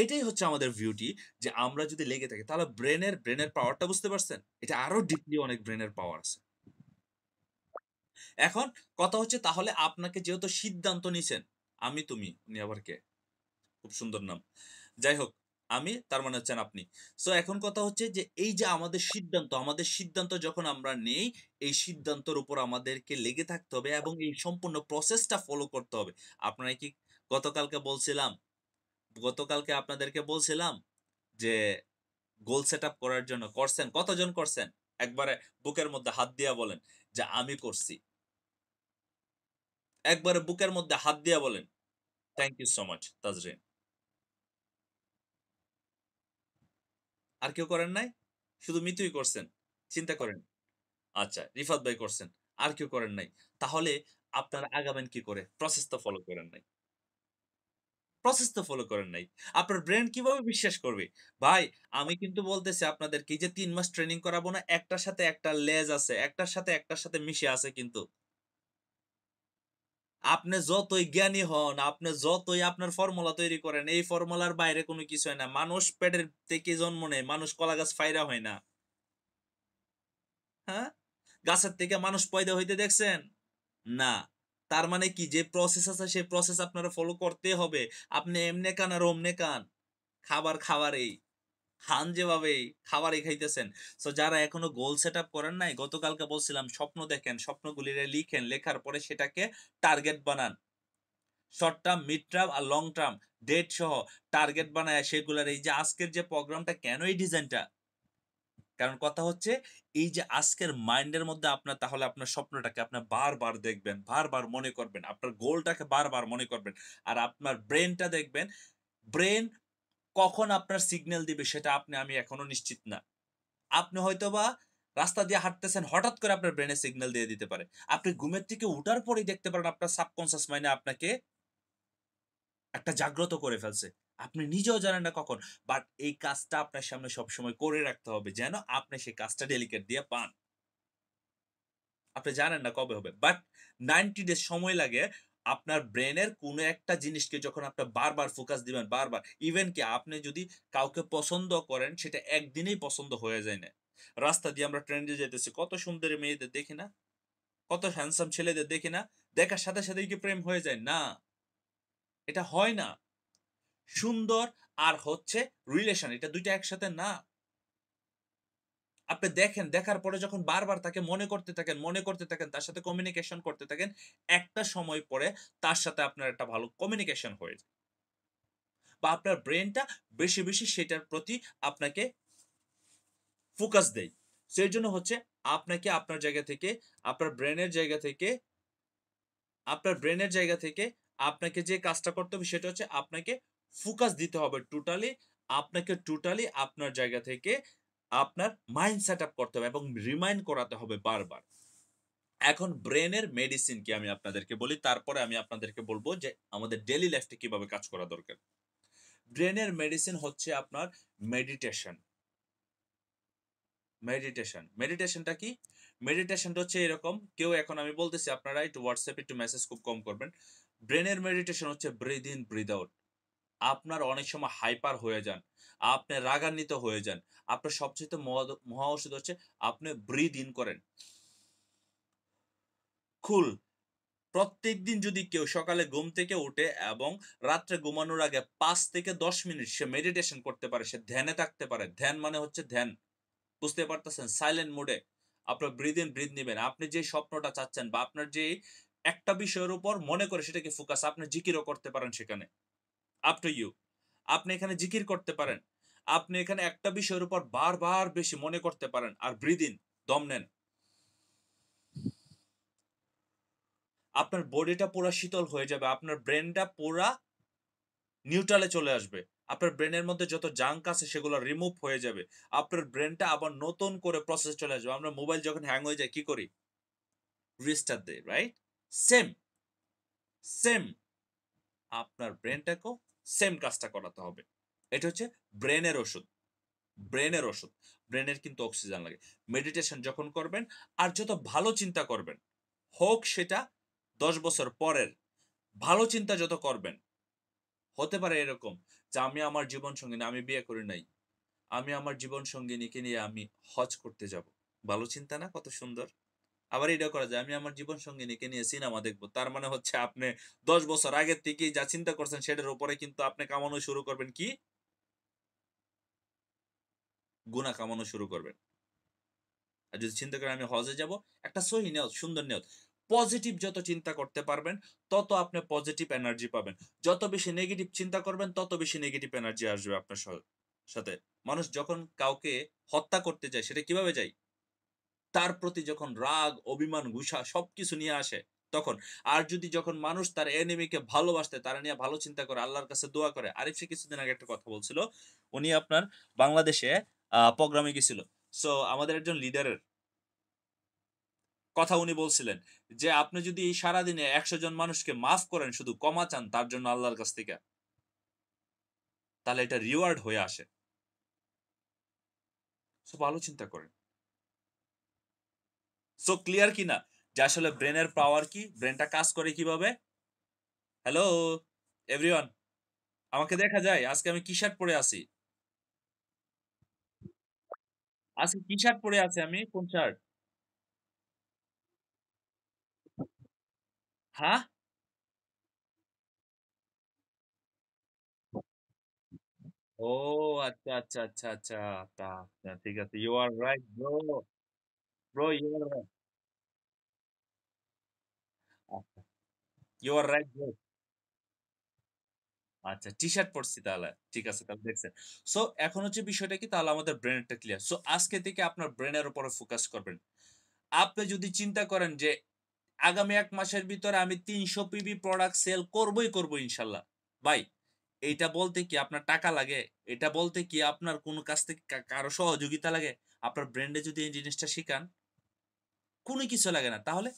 এটাই হচ্ছে আমাদের ভিউটি যে আমরা যদি লেগে থাকি তাহলে ব্রেনের ব্রেনের পাওয়ারটা বুঝতে পারছেন এটা আরো ডিপলি অনেক ব্রেনের পাওয়ার আছে এখন কথা হচ্ছে তাহলে আপনাকে যেহেতু সিদ্ধান্ত নিছেন আমি তুমি উনি আবার কে খুব সুন্দর নাম যাই হোক আমি তার মানে হচ্ছেন আপনি সো এখন কথা হচ্ছে যে এই যে আমাদের সিদ্ধান্ত আমাদের সিদ্ধান্ত যখন আমরা নেই এই সিদ্ধান্তর উপর আমাদেরকে লেগে থাকতে হবে এবং এই সম্পূর্ণ প্রসেসটা ফলো করতে হবে আপনারা কি গতকালকে বলছিলাম গতকালকে আপনাদেরকে বলছিলাম যে গোল সেট করার জন্য করছেন কতজন করছেন একবারে বুকের মধ্যে হাত দিয়া বলেন যে আমি করছি একবারে বুকের মধ্যে হাত দিয়া বলেন thank you so much Tajrin আর কেউ করেন নাই শুধু মিতুই করছেন চিন্তা করেন আচ্ছা রিফাত ভাই করছেন আর কেউ করেন নাই তাহলে আপনারা আগাবেন কি করে প্রসেস তো ফলো করেন নাই প্রসেস তো ফলো করেন নাই আপনার ব্রেন কিভাবে বিশ্বাস করবে ভাই আমি কিন্তু বলতেছি আপনাদেরকে যে তিন মাস ট্রেনিং করাবো না একটার সাথে একটা লেজ আছে একটার সাথে একটার সাথে মিশে আছে কিন্তু আপনি যতই জ্ঞানী হন আপনি যতই আপনার ফর্মুলা তৈরি করেন এই ফর্মুলার বাইরে কোনো কিছু হয় না মানুষ পেটের থেকে জন্ম নেয় মানুষ কলা গাছ ফাইরা হয় না হ্যাঁ গাছের থেকে মানুষ পয়দা হইতে দেখছেন না তার মানে কি যে প্রসেস আছে সেই প্রসেস আপনারা ফলো করতে হবে আপনি এমনে কান আর অমনে কান খাবার এই খান যেভাবে খাবারই খাইতেছেন সো যারা এখনো গোল সেট আপ করেন নাই গতকালকে বলছিলাম স্বপ্ন দেখেন স্বপ্নগুলিরে লিখেন লেখার পরে সেটাকে টার্গেট বানান শর্ট টার্ম মিড টার্ম আর লং টার্ম ডেট সহ টার্গেট বানায় সেগুলার এই যে আজকের যে প্রোগ্রামটা কেন এই ডিজাইনটা কারণ কথা হচ্ছে এই যে আজকের মাইন্ডের মধ্যে আপনার তাহলে আপনার স্বপ্নটাকে আপনার বারবার দেখবেন বারবার মনে করবেন আপনার গোলটাকে বারবার মনে করবেন আর আপনার ব্রেনটা দেখবেন ব্রেন কখন আপনার সিগন্যাল দিবে সেটা আপনি আমি এখনো নিশ্চিত না আপনি হয়তোবা রাস্তা দিয়ে হাঁটতেছেন হঠাৎ করে আপনার ব্রেনে সিগন্যাল দিয়ে দিতে পারে আপনি ঘুমের থেকে উঠার পরেই দেখতে পারেন আপনার সাবকনসিয়াস মাইন্ডে আপনাকে একটা জাগ্রত করে ফেলছে আপনি নিজেও জানেন না কখন বাট এই কাজটা আপনার সামনে সবসময় করে রাখতে হবে যেন আপনি সেই কাজটা ডেলিকেট দিয়ে পান আপনি জানেন না কবে হবে বাট নাইনটি ডেজ সময় লাগে আপনার ব্রেনের কোনো একটা জিনিসকে যখন আপনি বারবার ফোকাস দিবেন বারবার ইভেন কি আপনি যদি কাউকে পছন্দ করেন সেটা একদিনেই পছন্দ হয়ে যায় না রাস্তা দিয়ে আমরা ট্রেনে যেতেছি কত সুন্দরী মেয়েদের দেখি না কত হ্যান্ডসাম ছেলেদের দেখি না দেখার সাথে সাথেই কি প্রেম হয়ে যায় না এটা হয় না সুন্দর আর হচ্ছে রিলেশন এটা দুইটা একসাথে না আপনি দেখেন দেখার পরে যখন বারবার তাকে মনে করতে থাকেন মনে করতে থাকেন তার সাথে কমিউনিকেশন করতে থাকেন একটা সময় পরে তার সাথে আপনার একটা ভালো কমিউনিকেশন হয়ে যায় বা আপনার ব্রেনটা বেশি বেশি সেটার প্রতি আপনাকে ফোকাস দেয় সেই জন্য হচ্ছে আপনাকে আপনার জায়গা থেকে আপনার ব্রেনের জায়গা থেকে আপনার ব্রেনের জায়গা থেকে আপনাকে যে কাজটা করতে হবে সেটা হচ্ছে আপনাকে ফোকাস দিতে হবে টোটালি আপনাকে টোটালি আপনার জায়গা থেকে আপনার মাইন্ড সেট আপ করতে হবে এবং রিমাইন্ড করাতে হবে বারবার এখন ব্রেনের মেডিসিন কি আমি আপনাদেরকে বলি তারপরে আমি আপনাদেরকে বলবো যে আমাদের ডেলি লাইফে কিভাবে কাজ করা দরকার ব্রেনের মেডিসিন হচ্ছে আপনার মেডিটেশন মেডিটেশন মেডিটেশনটা কি মেডিটেশনটা হচ্ছে এরকম কেউ এখন আমি বলতেছি আপনারা একটু হোয়াটসঅ্যাপে একটু মেসেজ খুব কম করবেন ব্রেনের মেডিটেশন হচ্ছে ব্রিদ ইন ব্রিদ আউট আপনার অনেক সময় হাইপার হয়ে যান আপনি রাগান্বিত হয়ে যান আপনার সবচেয়ে মহা ওষুধ হচ্ছে আপনি ব্রিদ ইন করেন খুল প্রত্যেক দিন যদি কেউ সকালে ঘুম থেকে উঠে এবং রাত্রে ঘুমানোর আগে পাঁচ থেকে দশ মিনিট সে মেডিটেশন করতে পারে সে ধ্যানে থাকতে পারে ধ্যান মানে হচ্ছে ধ্যান বুঝতে পারতেছেন সাইলেন্ট মোডে আপনার ব্রিদ ইন ব্রিদ নেবেন আপনি যে স্বপ্নটা চাচ্ছেন বা আপনার যে একটা বিষয়ের উপর মনে করে সেটাকে ফোকাস আপনি জিকিরও করতে পারেন সেখানে আপ টু ইউ আপনি এখানে জিকির করতে পারেন আপনি এখানে একটা বিষয়ের উপর বারবার বেশি মনে করতে পারেন আর ব্রিদিন দম নেন আপনার বডিটা পুরো শীতল হয়ে যাবে আপনার ব্রেনটা পুরো নিউট্রালে চলে আসবে আপনার ব্রেনের মধ্যে যত জাঙ্ক আছে সেগুলো রিমুভ হয়ে যাবে আপনার ব্রেনটা আবার নতুন করে প্রসেস চলে আসবে আমরা মোবাইল যখন হ্যাং হয়ে যায় কি করি রিস্টার দেয় রাইট সেম সেম আপনার ব্রেনটাকেও সেম কাজটা করাতে হবে এটা হচ্ছে ব্রেনের ওষুধ ব্রেনের ওষুধ ব্রেনের কিন্তু অক্সিজেন লাগে মেডিটেশন যখন করবেন আর যত ভালো চিন্তা করবেন হোক সেটা দশ বছর পরের ভালো চিন্তা যত করবেন হতে পারে এরকম যে আমি আমার জীবন সঙ্গিনী আমি বিয়ে করি নাই আমি আমার জীবন সঙ্গিনীকে নিয়ে আমি হজ করতে যাব ভালো চিন্তা না কত সুন্দর আবার এটা করা যায় আমি আমার জীবন সঙ্গিনীকে নিয়ে সিনেমা দেখবো তার মানে হচ্ছে আপনি দশ বছর আগের থেকে যা চিন্তা করছেন সেটার উপরে কিন্তু আপনি কামানো শুরু করবেন কি গুণা কামানো শুরু করবেন আর যদি চিন্তা করেন আমি হজে যাব একটা সহি নিয়ত সুন্দর নিয়ত পজিটিভ যত চিন্তা করতে পারবেন তত আপনি পজিটিভ এনার্জি পাবেন যত বেশি নেগেটিভ চিন্তা করবেন তত বেশি নেগেটিভ এনার্জি আসবে আপনার সাথে মানুষ যখন কাউকে হত্যা করতে যায় সেটা কিভাবে যায় তার প্রতি যখন রাগ অভিমান গুসা সবকিছু নিয়ে আসে তখন আর যদি যখন মানুষ তার এনেমিকে ভালোবাসতে তারা নিয়ে ভালো চিন্তা করে আল্লাহর কাছে দোয়া করে আরিফ সে কিছুদিন আগে একটা কথা বলছিল উনি আপনার বাংলাদেশে প্রোগ্রামে গেছিল সো আমাদের একজন লিডারের কথা উনি বলছিলেন যে আপনি যদি এই সারাদিনে একশো জন মানুষকে মাফ করেন শুধু কমা চান তার জন্য আল্লাহর কাছ থেকে তাহলে এটা রিওয়ার্ড হয়ে আসে সব ভালো চিন্তা করেন সো ক্লিয়ার কিনা যে আসলে ব্রেনের পাওয়ার কি ব্রেনটা কাজ করে কিভাবে হ্যালো এভরিওয়ান আমাকে দেখা যায় আজকে আমি কি শার্ট পরে আছি আজকে কি শার্ট পরে আছে আমি কোন শার্ট হ্যাঁ ও আচ্ছা আচ্ছা আচ্ছা আচ্ছা ঠিক আছে you are right bro bro you are right you are right আচ্ছা টি শার্ট পরছি তাহলে ঠিক আছে তাহলে দেখছেন সো এখন হচ্ছে বিষয়টা কি তাহলে আমাদের ক্লিয়ার সো আজকে থেকে আপনার ব্রেনের উপরে ফোকাস করবেন আপনি যদি চিন্তা করেন যে আগামী এক মাসের ভিতরে আমি তিনশো পিবি প্রোডাক্ট সেল করবই করবো ইনশাল্লাহ ভাই এটা বলতে কি আপনার টাকা লাগে এটা বলতে কি আপনার কোনো কাছ থেকে কারো সহযোগিতা লাগে আপনার ব্র্যান্ডে যদি এই জিনিসটা শিখান কোনো কিছু লাগে না তাহলে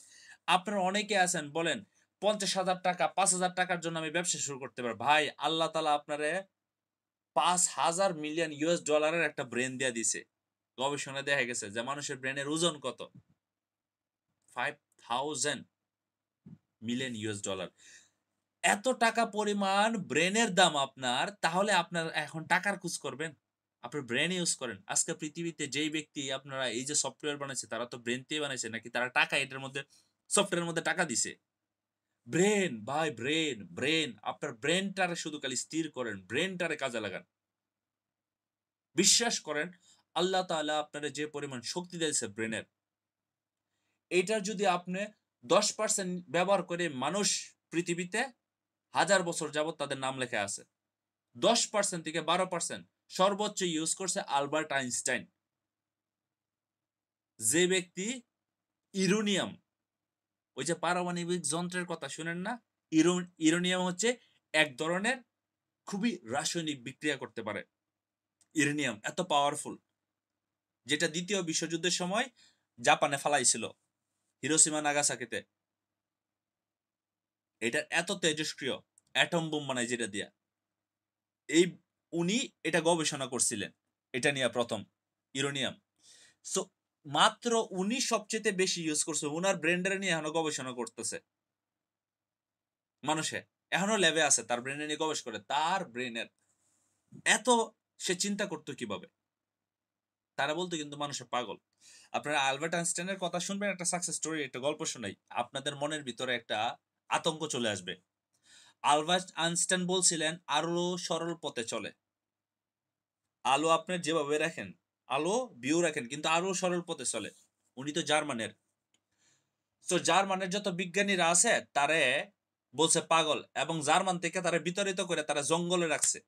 আপনার অনেকে আছেন বলেন পঞ্চাশ হাজার টাকা পাঁচ হাজার টাকার জন্য আমি ব্যবসা শুরু করতে পারি ভাই আল্লাহ তালা আপনারে পাঁচ হাজার মিলিয়ন ইউএস ডলারের একটা ব্রেন দিয়ে দিছে গবেষণা দেখা গেছে যে মানুষের ব্রেনের ওজন কত five thousand million US dollar এত টাকা পরিমাণ ব্রেনের দাম আপনার তাহলে আপনার এখন টাকার খোঁজ করবেন আপনার ব্রেন ইউজ করেন আজকে পৃথিবীতে যেই ব্যক্তি আপনারা এই যে সফটওয়্যার বানাইছে তারা তো ব্রেন দিয়ে বানাইছে নাকি তারা টাকা এটার মধ্যে সফটওয়্যারের মধ্যে টাকা দিছে ব্রেন বাই ব্রেন ব্রেন আপনার ব্রেনটারে শুধু খালি স্থির করেন ব্রেনটারে কাজে লাগান বিশ্বাস করেন আল্লাহ তালা আপনার যে পরিমাণ শক্তি দিয়েছে ব্রেনের এটার যদি আপনি দশ পার্সেন্ট ব্যবহার করে মানুষ পৃথিবীতে হাজার বছর যাবৎ তাদের নাম লেখা আছে দশ পার্সেন্ট থেকে বারো পার্সেন্ট সর্বোচ্চ ইউজ করছে আলবার্ট আইনস্টাইন যে ব্যক্তি ইউরোনিয়াম ওই যে পারমাণবিক যন্ত্রের কথা শুনেন না ইউরোনিয়াম হচ্ছে এক ধরনের খুবই রাসায়নিক বিক্রিয়া করতে পারে ইউরেনিয়াম এত পাওয়ারফুল যেটা দ্বিতীয় বিশ্বযুদ্ধের সময় জাপানে ফালাইছিল হিরোসীমা নাগাসাকিতে এটা এত তেজস্ক্রিয় অ্যাটম বোম বানায় যেটা দিয়া এই উনি এটা গবেষণা করছিলেন এটা নিয়ে প্রথম ইউরোনিয়াম সো মাত্র উনি সবচেয়ে বেশি ইউজ করছে উনার ব্র্যান্ডের নিয়ে এখনো গবেষণা করতেছে মানুষে এখনো লেভে আছে তার ব্রেনে নিয়ে গবেষ করে তার ব্রেনের এত সে চিন্তা করতো কিভাবে তারা বলতো কিন্তু মানুষে পাগল আপনারা আলবার্ট আইনস্টাইনের কথা শুনবেন একটা সাকসেস স্টোরি একটা গল্প শোনাই আপনাদের মনের ভিতরে একটা আতঙ্ক চলে আসবে আলবার্ট আইনস্টাইন বলছিলেন আরো সরল পথে চলে আলো আপনার যেভাবে রাখেন আলো বিউ রাখেন কিন্তু আরও সরল পথে চলে উনি তো জার্মানের তো জার্মানের যত বিজ্ঞানীরা আছে তারে বলছে পাগল এবং জার্মান থেকে তারা বিতরিত করে তারা জঙ্গলে রাখছে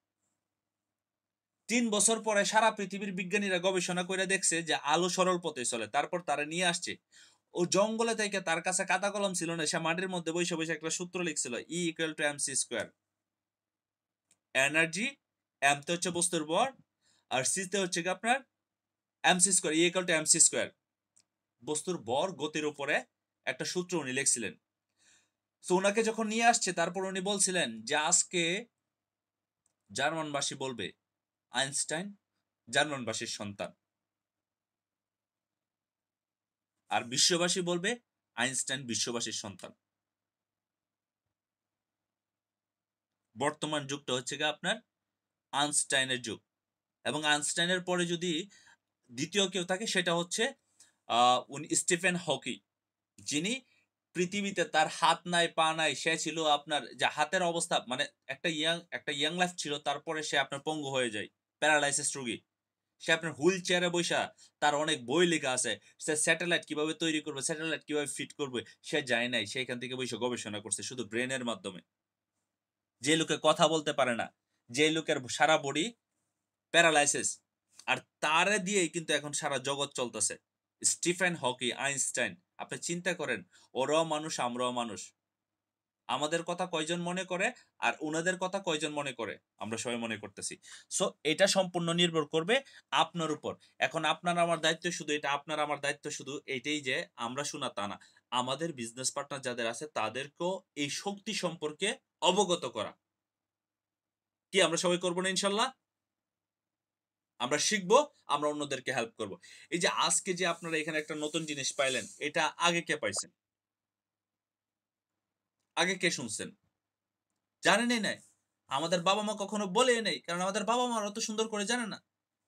তিন বছর পরে সারা পৃথিবীর বিজ্ঞানীরা গবেষণা করে দেখছে যে আলো সরল পথে চলে তারপর তারা নিয়ে আসছে ও জঙ্গলে থেকে তার কাছে কাতা কলম ছিল না সে মাটির মধ্যে বসে বসে একটা সূত্র লিখছিল E equal to M C square energy M তো হচ্ছে বস্তুর বর আর সিতে হচ্ছে আপনার MC square E e equal to MC square বস্তুর বর গতির উপরে একটা সূত্র উনি লিখছিলেন তো ওনাকে যখন নিয়ে আসছে তারপর উনি বলছিলেন যে আজকে জার্মানবাসী বলবে আইনস্টাইন জার্মানবাসীর সন্তান আর বিশ্ববাসী বলবে আইনস্টাইন বিশ্ববাসীর সন্তান বর্তমান যুগটা হচ্ছে গিয়ে আপনার আইনস্টাইনের যুগ এবং আইনস্টাইনের পরে যদি দ্বিতীয় কেউ থাকে সেটা হচ্ছে উনি স্টিফেন হকি যিনি পৃথিবীতে তার হাত নাই পা নাই সে ছিল আপনার যা হাতের অবস্থা মানে একটা ইয়াং একটা ইয়াং লাইফ ছিল তারপরে সে আপনার পঙ্গু হয়ে যায় প্যারালাইসিস রুগী সে আপনার হুইল চেয়ারে বৈশা তার অনেক বই লেখা আছে সে স্যাটেলাইট কিভাবে তৈরি করবে স্যাটেলাইট কিভাবে ফিট করবে সে যায় নাই সে এখান থেকে বৈশা গবেষণা করছে শুধু ব্রেনের মাধ্যমে যে লোকে কথা বলতে পারে না যে লোকের সারা বডি প্যারালাইসিস আর তার দিয়েই কিন্তু এখন সারা জগৎ চলতেছে স্টিফেন হকি আইনস্টাইন আপনি চিন্তা করেন ওরাও মানুষ আমরাও মানুষ আমাদের কথা কয়জন মনে করে আর ওনাদের কথা কয়জন মনে করে আমরা সবাই মনে করতেছি সো এটা সম্পূর্ণ নির্ভর করবে আপনার উপর এখন আপনার আমার দায়িত্ব শুধু এটা আপনার আমার দায়িত্ব শুধু এটাই যে আমরা শোনা তা না আমাদের বিজনেস পার্টনার যাদের আছে তাদেরকেও এই শক্তি সম্পর্কে অবগত করা কি আমরা সবাই করবো না ইনশাল্লাহ আমরা শিখব আমরা অন্যদেরকে হেল্প করব এই যে আজকে যে আপনারা এখানে একটা নতুন জিনিস পাইলেন এটা আগে কে পাইছেন আগে কে শুনছেন জানেনই নাই আমাদের বাবা মা কখনো বলে নেই কারণ আমাদের বাবা মা অত সুন্দর করে জানে না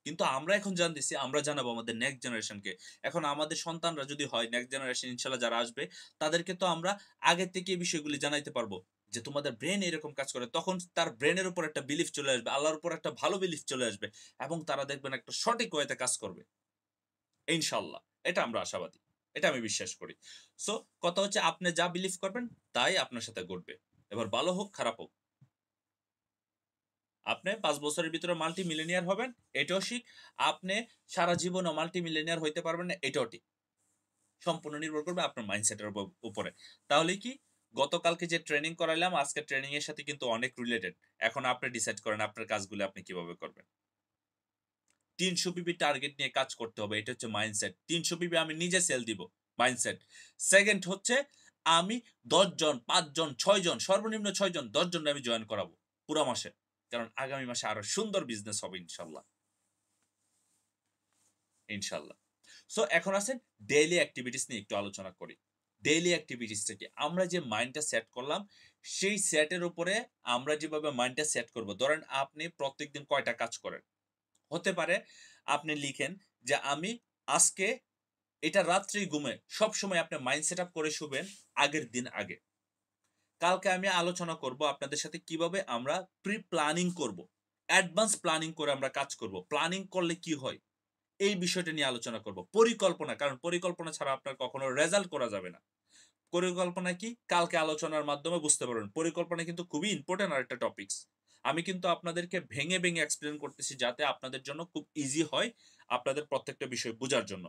কিন্তু আমরা এখন জানতেছি আমরা জানাবো আমাদের নেক্সট জেনারেশনকে এখন আমাদের সন্তানরা যদি হয় নেক্সট জেনারেশন ইনশাল্লাহ যারা আসবে তাদেরকে তো আমরা আগে থেকে এই বিষয়গুলি জানাইতে পারবো যে তোমাদের ব্রেন এরকম কাজ করে তখন তার ব্রেনের উপর একটা বিলিফ চলে আসবে আল্লাহর উপর একটা ভালো বিলিফ চলে আসবে এবং তারা দেখবেন একটা সঠিক ওয়েতে কাজ করবে ইনশাল্লাহ এটা আমরা আশাবাদী এটা আমি বিশ্বাস করি সো কথা হচ্ছে আপনি যা বিলিভ করবেন তাই আপনার সাথে ঘটবে এবার ভালো হোক খারাপ হোক আপনি পাঁচ বছরের ভিতরে মাল্টি মিলেনিয়ার হবেন এটাও ঠিক আপনি সারা জীবনও মাল্টি মিলেনিয়ার হইতে পারবেন না এটাও ঠিক সম্পূর্ণ নির্ভর করবে আপনার মাইন্ডসেটের উপরে তাহলে কি গতকালকে যে ট্রেনিং করাইলাম আজকে ট্রেনিং এর সাথে কিন্তু অনেক রিলেটেড এখন আপনি ডিসাইড করেন আপনার কাজগুলো আপনি কিভাবে করবেন তিনশো পিপি টার্গেট নিয়ে কাজ করতে হবে এটা হচ্ছে মাইন্ডসেট তিনশো পিপি আমি নিজে সেল দিব মাইন্ডসেট সেকেন্ড হচ্ছে আমি দশজন পাঁচজন ছয়জন সর্বনিম্ন ছয়জন দশজন আমি জয়েন করাবো পুরো মাসে কারণ আগামী মাসে আরো সুন্দর বিজনেস হবে ইনশাল্লাহ ইনশাল্লাহ সো এখন আসেন ডেইলি অ্যাক্টিভিটিস নিয়ে একটু আলোচনা করি ডেইলি অ্যাক্টিভিটিস থেকে আমরা যে মাইন্ডটা সেট করলাম সেই সেটের উপরে আমরা যেভাবে মাইন্ডটা সেট করব ধরেন আপনি প্রত্যেকদিন কয়টা কাজ করেন হতে পারে আপনি লিখেন যে আমি আজকে এটা রাত্রি ঘুমে সবসময় আপনি মাইন্ড সেট আপ করে শুবেন আগের দিন আগে কালকে আমি আলোচনা করব আপনাদের সাথে কিভাবে আমরা প্রি প্ল্যানিং করব অ্যাডভান্স প্ল্যানিং করে আমরা কাজ করব প্ল্যানিং করলে কি হয় এই বিষয়টা নিয়ে আলোচনা করব পরিকল্পনা কারণ পরিকল্পনা ছাড়া আপনার কখনো রেজাল্ট করা যাবে না পরিকল্পনা কি কালকে আলোচনার মাধ্যমে বুঝতে পারবেন পরিকল্পনা কিন্তু খুবই ইম্পর্টেন্ট আর একটা টপিক আমি কিন্তু আপনাদেরকে ভেঙে ভেঙে এক্সপ্লেন করতেছি যাতে আপনাদের জন্য খুব ইজি হয় আপনাদের প্রত্যেকটা বিষয় বোঝার জন্য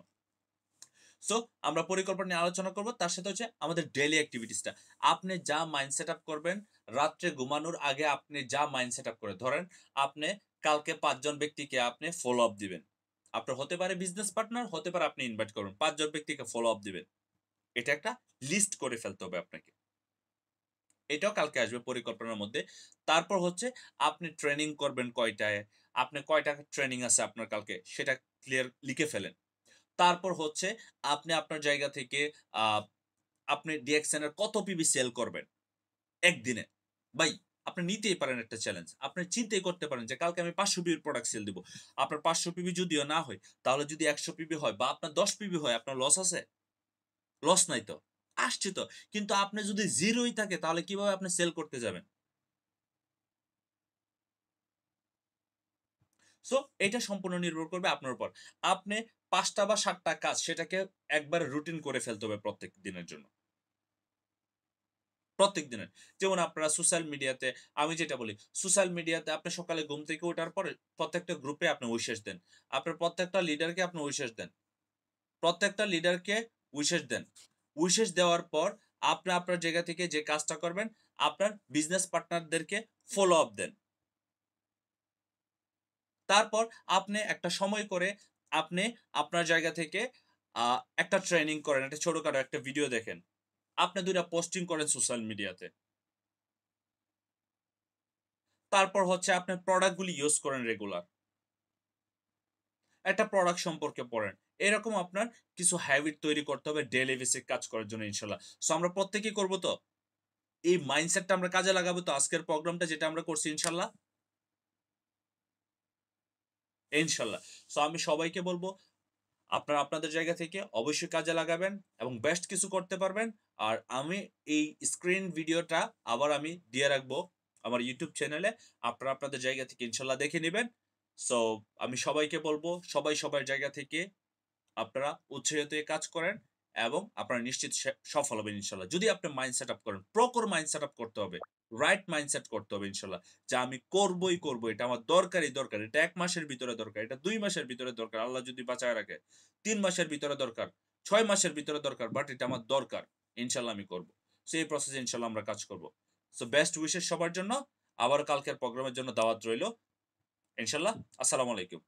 সো আমরা পরিকল্পনা নিয়ে আলোচনা করব তার সাথে হচ্ছে আমাদের ডেলি অ্যাক্টিভিটিসটা আপনি যা মাইন্ড সেট আপ করবেন রাত্রে ঘুমানোর আগে আপনি যা মাইন্ড সেট আপ করে ধরেন আপনি কালকে পাঁচজন ব্যক্তিকে আপনি ফলো আপ দিবেন আপনার হতে পারে বিজনেস পার্টনার হতে পারে আপনি ইনভাইট করবেন পাঁচজন ব্যক্তিকে ফলো আপ দিবেন এটা একটা লিস্ট করে ফেলতে হবে আপনাকে এটাও কালকে আসবে পরিকল্পনার মধ্যে তারপর হচ্ছে আপনি ট্রেনিং করবেন কয়টায় আপনি কয়টা ট্রেনিং আছে আপনার কালকে সেটা ক্লিয়ার লিখে ফেলেন তারপর হচ্ছে আপনি আপনার জায়গা থেকে আপনি ডিএক্সএন এর কত পিবি সেল করবেন একদিনে বাই আপনি নিতেই পারেন একটা চ্যালেঞ্জ আপনি চিন্তাই করতে পারেন যে কালকে আমি পাঁচশো পিবির প্রোডাক্ট সেল দিব আপনার পাঁচশো পিবি যদিও না হয় তাহলে যদি একশো পিবি হয় বা আপনার দশ পিবি হয় আপনার লস আছে লস নাই তো আসছে তো কিন্তু আপনি যদি জিরোই থাকে তাহলে কিভাবে আপনি সেল করতে যাবেন সো এটা সম্পূর্ণ নির্ভর করবে আপনার উপর আপনি পাঁচটা বা সাতটা কাজ সেটাকে একবার রুটিন করে ফেলতে হবে প্রত্যেক দিনের জন্য প্রত্যেক দিনের যেমন আপনারা সোশ্যাল মিডিয়াতে আমি যেটা বলি সোশ্যাল মিডিয়াতে আপনি সকালে ঘুম থেকে ওঠার পরে প্রত্যেকটা গ্রুপে আপনি উইশেষ দেন আপনার প্রত্যেকটা লিডারকে আপনি উইশেষ দেন প্রত্যেকটা লিডারকে উইশেষ দেন উইশেষ দেওয়ার পর আপনি আপনার জায়গা থেকে যে কাজটা করবেন আপনার বিজনেস পার্টনারদেরকে ফলো আপ দেন তারপর আপনি একটা সময় করে আপনি আপনার জায়গা থেকে একটা ট্রেনিং করেন একটা ছোটখাটো একটা ভিডিও দেখেন আপনি দুইটা পোস্টিং করেন সোশ্যাল মিডিয়াতে তারপর হচ্ছে আপনি প্রোডাক্টগুলি ইউজ করেন রেগুলার একটা প্রোডাক্ট সম্পর্কে পড়েন এরকম আপনার কিছু হ্যাবিট তৈরি করতে হবে ডেলি বেসিক কাজ করার জন্য ইনশাল্লাহ সো আমরা প্রত্যেকেই করবো তো এই মাইন্ডসেটটা আমরা কাজে লাগাবো তো আজকের প্রোগ্রামটা যেটা আমরা করছি ইনশাল্লাহ ইনশাল্লাহ সো আমি সবাইকে বলবো আপনারা আপনাদের জায়গা থেকে অবশ্যই কাজে লাগাবেন এবং বেস্ট কিছু করতে পারবেন আর আমি এই স্ক্রিন ভিডিওটা আবার আমি দিয়ে রাখবো আমার ইউটিউব চ্যানেলে আপনারা আপনাদের জায়গা থেকে ইনশাল্লাহ দেখে নেবেন সো আমি সবাইকে বলবো সবাই সবার জায়গা থেকে আপনারা উৎসাহিত কাজ করেন এবং আপনারা নিশ্চিত সফল হবেন ইনশাল্লাহ যদি আপনি মাইন্ড সেট আপ করেন প্রকর মাইন্ড সেট আপ করতে হবে রাইট মাইন্ডসেট করতে হবে ইনশাল্লাহ যা আমি করবই করবো এটা আমার দরকারই দরকার এটা এক মাসের ভিতরে দরকার এটা দুই মাসের ভিতরে দরকার আল্লাহ যদি বাঁচায় রাখে তিন মাসের ভিতরে দরকার ছয় মাসের ভিতরে দরকার বাট এটা আমার দরকার ইনশাল্লাহ আমি করবো সেই এই প্রসেসে ইনশাল্লাহ আমরা কাজ করব সো বেস্ট উইশেস সবার জন্য আবার কালকের প্রোগ্রামের জন্য দাওয়াত রইল ইনশাল্লাহ আসসালামু আলাইকুম